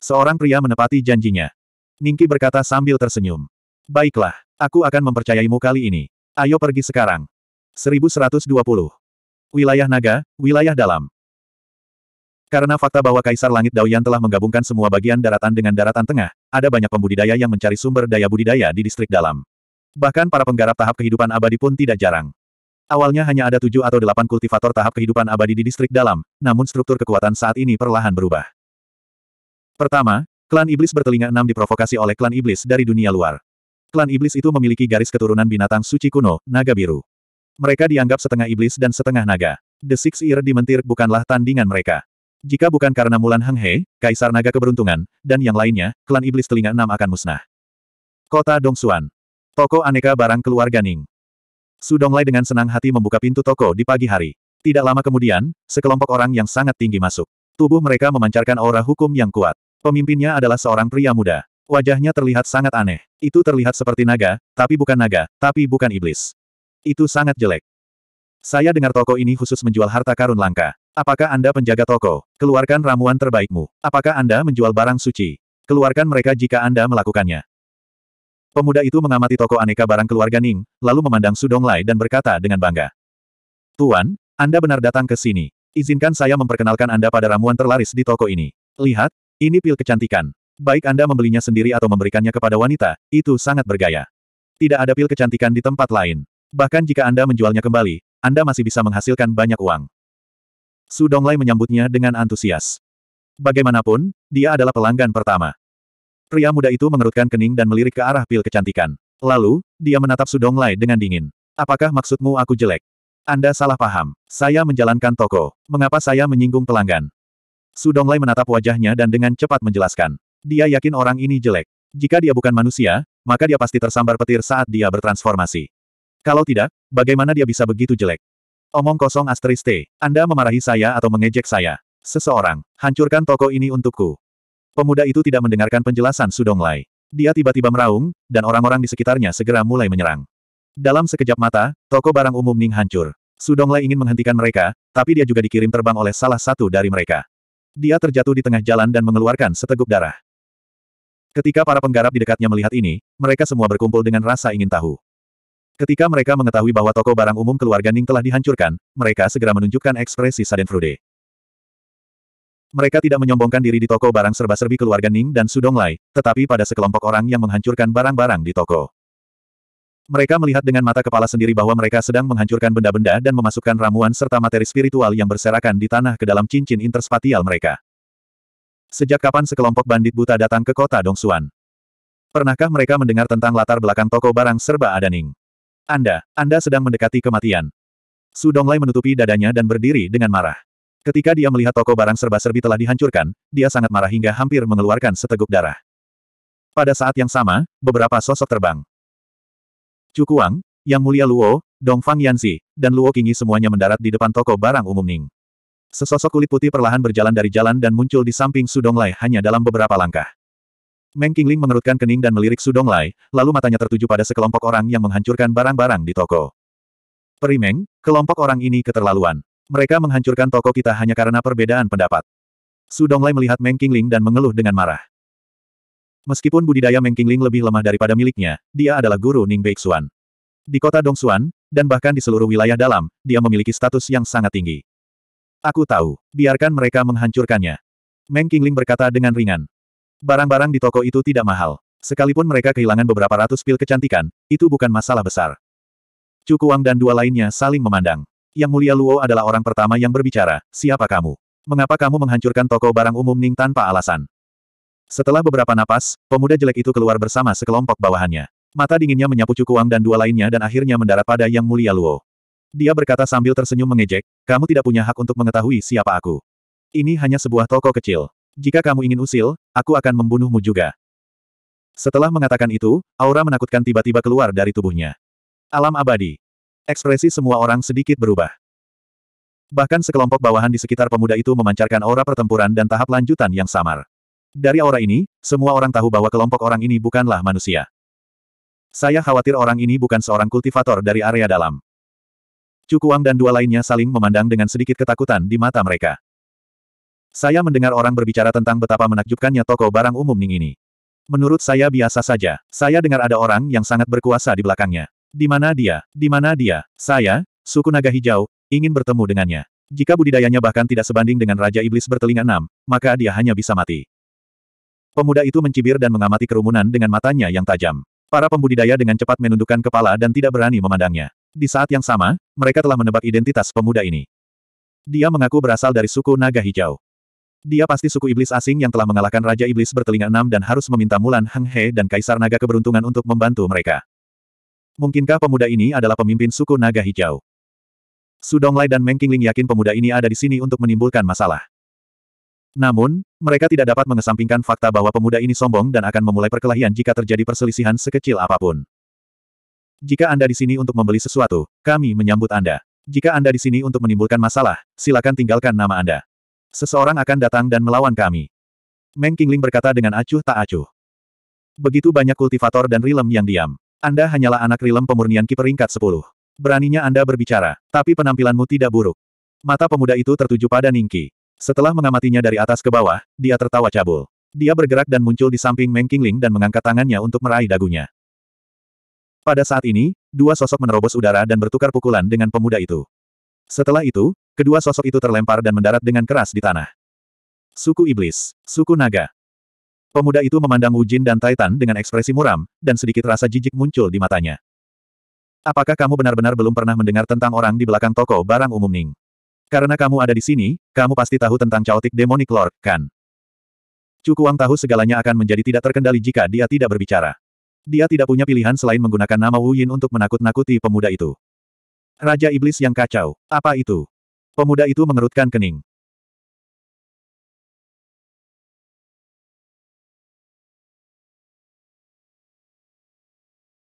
Seorang pria menepati janjinya. Ningki berkata sambil tersenyum. Baiklah, aku akan mempercayaimu kali ini. Ayo pergi sekarang. 1120. Wilayah naga, wilayah dalam. Karena fakta bahwa Kaisar Langit Daoyan telah menggabungkan semua bagian daratan dengan daratan tengah, ada banyak pembudidaya yang mencari sumber daya budidaya di distrik dalam. Bahkan para penggarap tahap kehidupan abadi pun tidak jarang. Awalnya hanya ada tujuh atau delapan kultivator tahap kehidupan abadi di distrik dalam, namun struktur kekuatan saat ini perlahan berubah. Pertama, klan iblis bertelinga enam diprovokasi oleh klan iblis dari dunia luar. Klan iblis itu memiliki garis keturunan binatang suci kuno, naga biru. Mereka dianggap setengah iblis dan setengah naga. The Six Ear mentir bukanlah tandingan mereka. Jika bukan karena Mulan Hang He, Kaisar Naga Keberuntungan, dan yang lainnya, klan Iblis Telinga Enam akan musnah. Kota Dongsuan. Toko aneka barang keluarga Ning. Lai dengan senang hati membuka pintu toko di pagi hari. Tidak lama kemudian, sekelompok orang yang sangat tinggi masuk. Tubuh mereka memancarkan aura hukum yang kuat. Pemimpinnya adalah seorang pria muda. Wajahnya terlihat sangat aneh. Itu terlihat seperti naga, tapi bukan naga, tapi bukan iblis. Itu sangat jelek. Saya dengar toko ini khusus menjual harta karun langka. Apakah Anda penjaga toko? Keluarkan ramuan terbaikmu. Apakah Anda menjual barang suci? Keluarkan mereka jika Anda melakukannya. Pemuda itu mengamati toko aneka barang keluarga Ning, lalu memandang Sudong Lai dan berkata dengan bangga. Tuan, Anda benar datang ke sini. Izinkan saya memperkenalkan Anda pada ramuan terlaris di toko ini. Lihat, ini pil kecantikan. Baik Anda membelinya sendiri atau memberikannya kepada wanita, itu sangat bergaya. Tidak ada pil kecantikan di tempat lain. Bahkan jika Anda menjualnya kembali, anda masih bisa menghasilkan banyak uang. Su Donglai menyambutnya dengan antusias. Bagaimanapun, dia adalah pelanggan pertama. Pria muda itu mengerutkan kening dan melirik ke arah pil kecantikan. Lalu, dia menatap Su Donglai dengan dingin. Apakah maksudmu aku jelek? Anda salah paham. Saya menjalankan toko. Mengapa saya menyinggung pelanggan? Su Donglai menatap wajahnya dan dengan cepat menjelaskan. Dia yakin orang ini jelek. Jika dia bukan manusia, maka dia pasti tersambar petir saat dia bertransformasi. Kalau tidak, bagaimana dia bisa begitu jelek? Omong kosong asteris Anda memarahi saya atau mengejek saya. Seseorang, hancurkan toko ini untukku. Pemuda itu tidak mendengarkan penjelasan Sudong Lai. Dia tiba-tiba meraung, dan orang-orang di sekitarnya segera mulai menyerang. Dalam sekejap mata, toko barang umum Ning hancur. Sudong Lai ingin menghentikan mereka, tapi dia juga dikirim terbang oleh salah satu dari mereka. Dia terjatuh di tengah jalan dan mengeluarkan seteguk darah. Ketika para penggarap di dekatnya melihat ini, mereka semua berkumpul dengan rasa ingin tahu. Ketika mereka mengetahui bahwa toko barang umum keluarga Ning telah dihancurkan, mereka segera menunjukkan ekspresi Sadenfrude. Mereka tidak menyombongkan diri di toko barang serba-serbi keluarga Ning dan Sudong Lai, tetapi pada sekelompok orang yang menghancurkan barang-barang di toko. Mereka melihat dengan mata kepala sendiri bahwa mereka sedang menghancurkan benda-benda dan memasukkan ramuan serta materi spiritual yang berserakan di tanah ke dalam cincin interspatial mereka. Sejak kapan sekelompok bandit buta datang ke kota Dongsuan? Pernahkah mereka mendengar tentang latar belakang toko barang serba ada Ning? Anda, Anda sedang mendekati kematian. Su Donglai menutupi dadanya dan berdiri dengan marah. Ketika dia melihat toko barang serba-serbi telah dihancurkan, dia sangat marah hingga hampir mengeluarkan seteguk darah. Pada saat yang sama, beberapa sosok terbang. Cukuang, Yang Mulia Luo, Dongfang Yanzi, dan Luo Kingi semuanya mendarat di depan toko barang umum Ning. Sesosok kulit putih perlahan berjalan dari jalan dan muncul di samping Su Donglai hanya dalam beberapa langkah. Meng Qingling mengerutkan kening dan melirik Su Donglai, lalu matanya tertuju pada sekelompok orang yang menghancurkan barang-barang di toko. Peri Meng, kelompok orang ini keterlaluan. Mereka menghancurkan toko kita hanya karena perbedaan pendapat. Su Donglai melihat Meng Qingling dan mengeluh dengan marah. Meskipun budidaya Meng Qingling lebih lemah daripada miliknya, dia adalah guru Ning Beixuan. Di kota Dongsuan, dan bahkan di seluruh wilayah dalam, dia memiliki status yang sangat tinggi. Aku tahu, biarkan mereka menghancurkannya. Meng Qingling berkata dengan ringan. Barang-barang di toko itu tidak mahal. Sekalipun mereka kehilangan beberapa ratus pil kecantikan, itu bukan masalah besar. Cukuang dan dua lainnya saling memandang. Yang mulia Luo adalah orang pertama yang berbicara, siapa kamu? Mengapa kamu menghancurkan toko barang umum Ning tanpa alasan? Setelah beberapa napas, pemuda jelek itu keluar bersama sekelompok bawahannya. Mata dinginnya menyapu Cukuang dan dua lainnya dan akhirnya mendarat pada Yang Mulia Luo. Dia berkata sambil tersenyum mengejek, kamu tidak punya hak untuk mengetahui siapa aku. Ini hanya sebuah toko kecil. Jika kamu ingin usil, aku akan membunuhmu juga. Setelah mengatakan itu, aura menakutkan tiba-tiba keluar dari tubuhnya. Alam abadi. Ekspresi semua orang sedikit berubah. Bahkan sekelompok bawahan di sekitar pemuda itu memancarkan aura pertempuran dan tahap lanjutan yang samar. Dari aura ini, semua orang tahu bahwa kelompok orang ini bukanlah manusia. Saya khawatir orang ini bukan seorang kultivator dari area dalam. Cukuang dan dua lainnya saling memandang dengan sedikit ketakutan di mata mereka. Saya mendengar orang berbicara tentang betapa menakjubkannya toko barang umum Ning ini. Menurut saya biasa saja. Saya dengar ada orang yang sangat berkuasa di belakangnya. Di mana dia? Di mana dia? Saya, suku naga hijau, ingin bertemu dengannya. Jika budidayanya bahkan tidak sebanding dengan Raja Iblis bertelinga enam, maka dia hanya bisa mati. Pemuda itu mencibir dan mengamati kerumunan dengan matanya yang tajam. Para pembudidaya dengan cepat menundukkan kepala dan tidak berani memandangnya. Di saat yang sama, mereka telah menebak identitas pemuda ini. Dia mengaku berasal dari suku naga hijau. Dia pasti suku iblis asing yang telah mengalahkan Raja Iblis bertelinga enam dan harus meminta Mulan Heng He dan Kaisar Naga keberuntungan untuk membantu mereka. Mungkinkah pemuda ini adalah pemimpin suku Naga Hijau? Sudong Donglai dan Meng Qingling yakin pemuda ini ada di sini untuk menimbulkan masalah. Namun, mereka tidak dapat mengesampingkan fakta bahwa pemuda ini sombong dan akan memulai perkelahian jika terjadi perselisihan sekecil apapun. Jika Anda di sini untuk membeli sesuatu, kami menyambut Anda. Jika Anda di sini untuk menimbulkan masalah, silakan tinggalkan nama Anda. Seseorang akan datang dan melawan kami. Meng Qingling berkata dengan acuh tak acuh. Begitu banyak kultivator dan rilem yang diam. Anda hanyalah anak rilem pemurnian Ki peringkat 10. Beraninya Anda berbicara, tapi penampilanmu tidak buruk. Mata pemuda itu tertuju pada Ningki. Setelah mengamatinya dari atas ke bawah, dia tertawa cabul. Dia bergerak dan muncul di samping Meng Qingling dan mengangkat tangannya untuk meraih dagunya. Pada saat ini, dua sosok menerobos udara dan bertukar pukulan dengan pemuda itu. Setelah itu, Kedua sosok itu terlempar dan mendarat dengan keras di tanah. Suku Iblis. Suku Naga. Pemuda itu memandang Wujin dan Titan dengan ekspresi muram, dan sedikit rasa jijik muncul di matanya. Apakah kamu benar-benar belum pernah mendengar tentang orang di belakang toko barang umum Ning? Karena kamu ada di sini, kamu pasti tahu tentang caotik demonic lord, kan? Cukuang tahu segalanya akan menjadi tidak terkendali jika dia tidak berbicara. Dia tidak punya pilihan selain menggunakan nama Wu Yin untuk menakut-nakuti pemuda itu. Raja Iblis yang kacau, apa itu? Pemuda itu mengerutkan kening.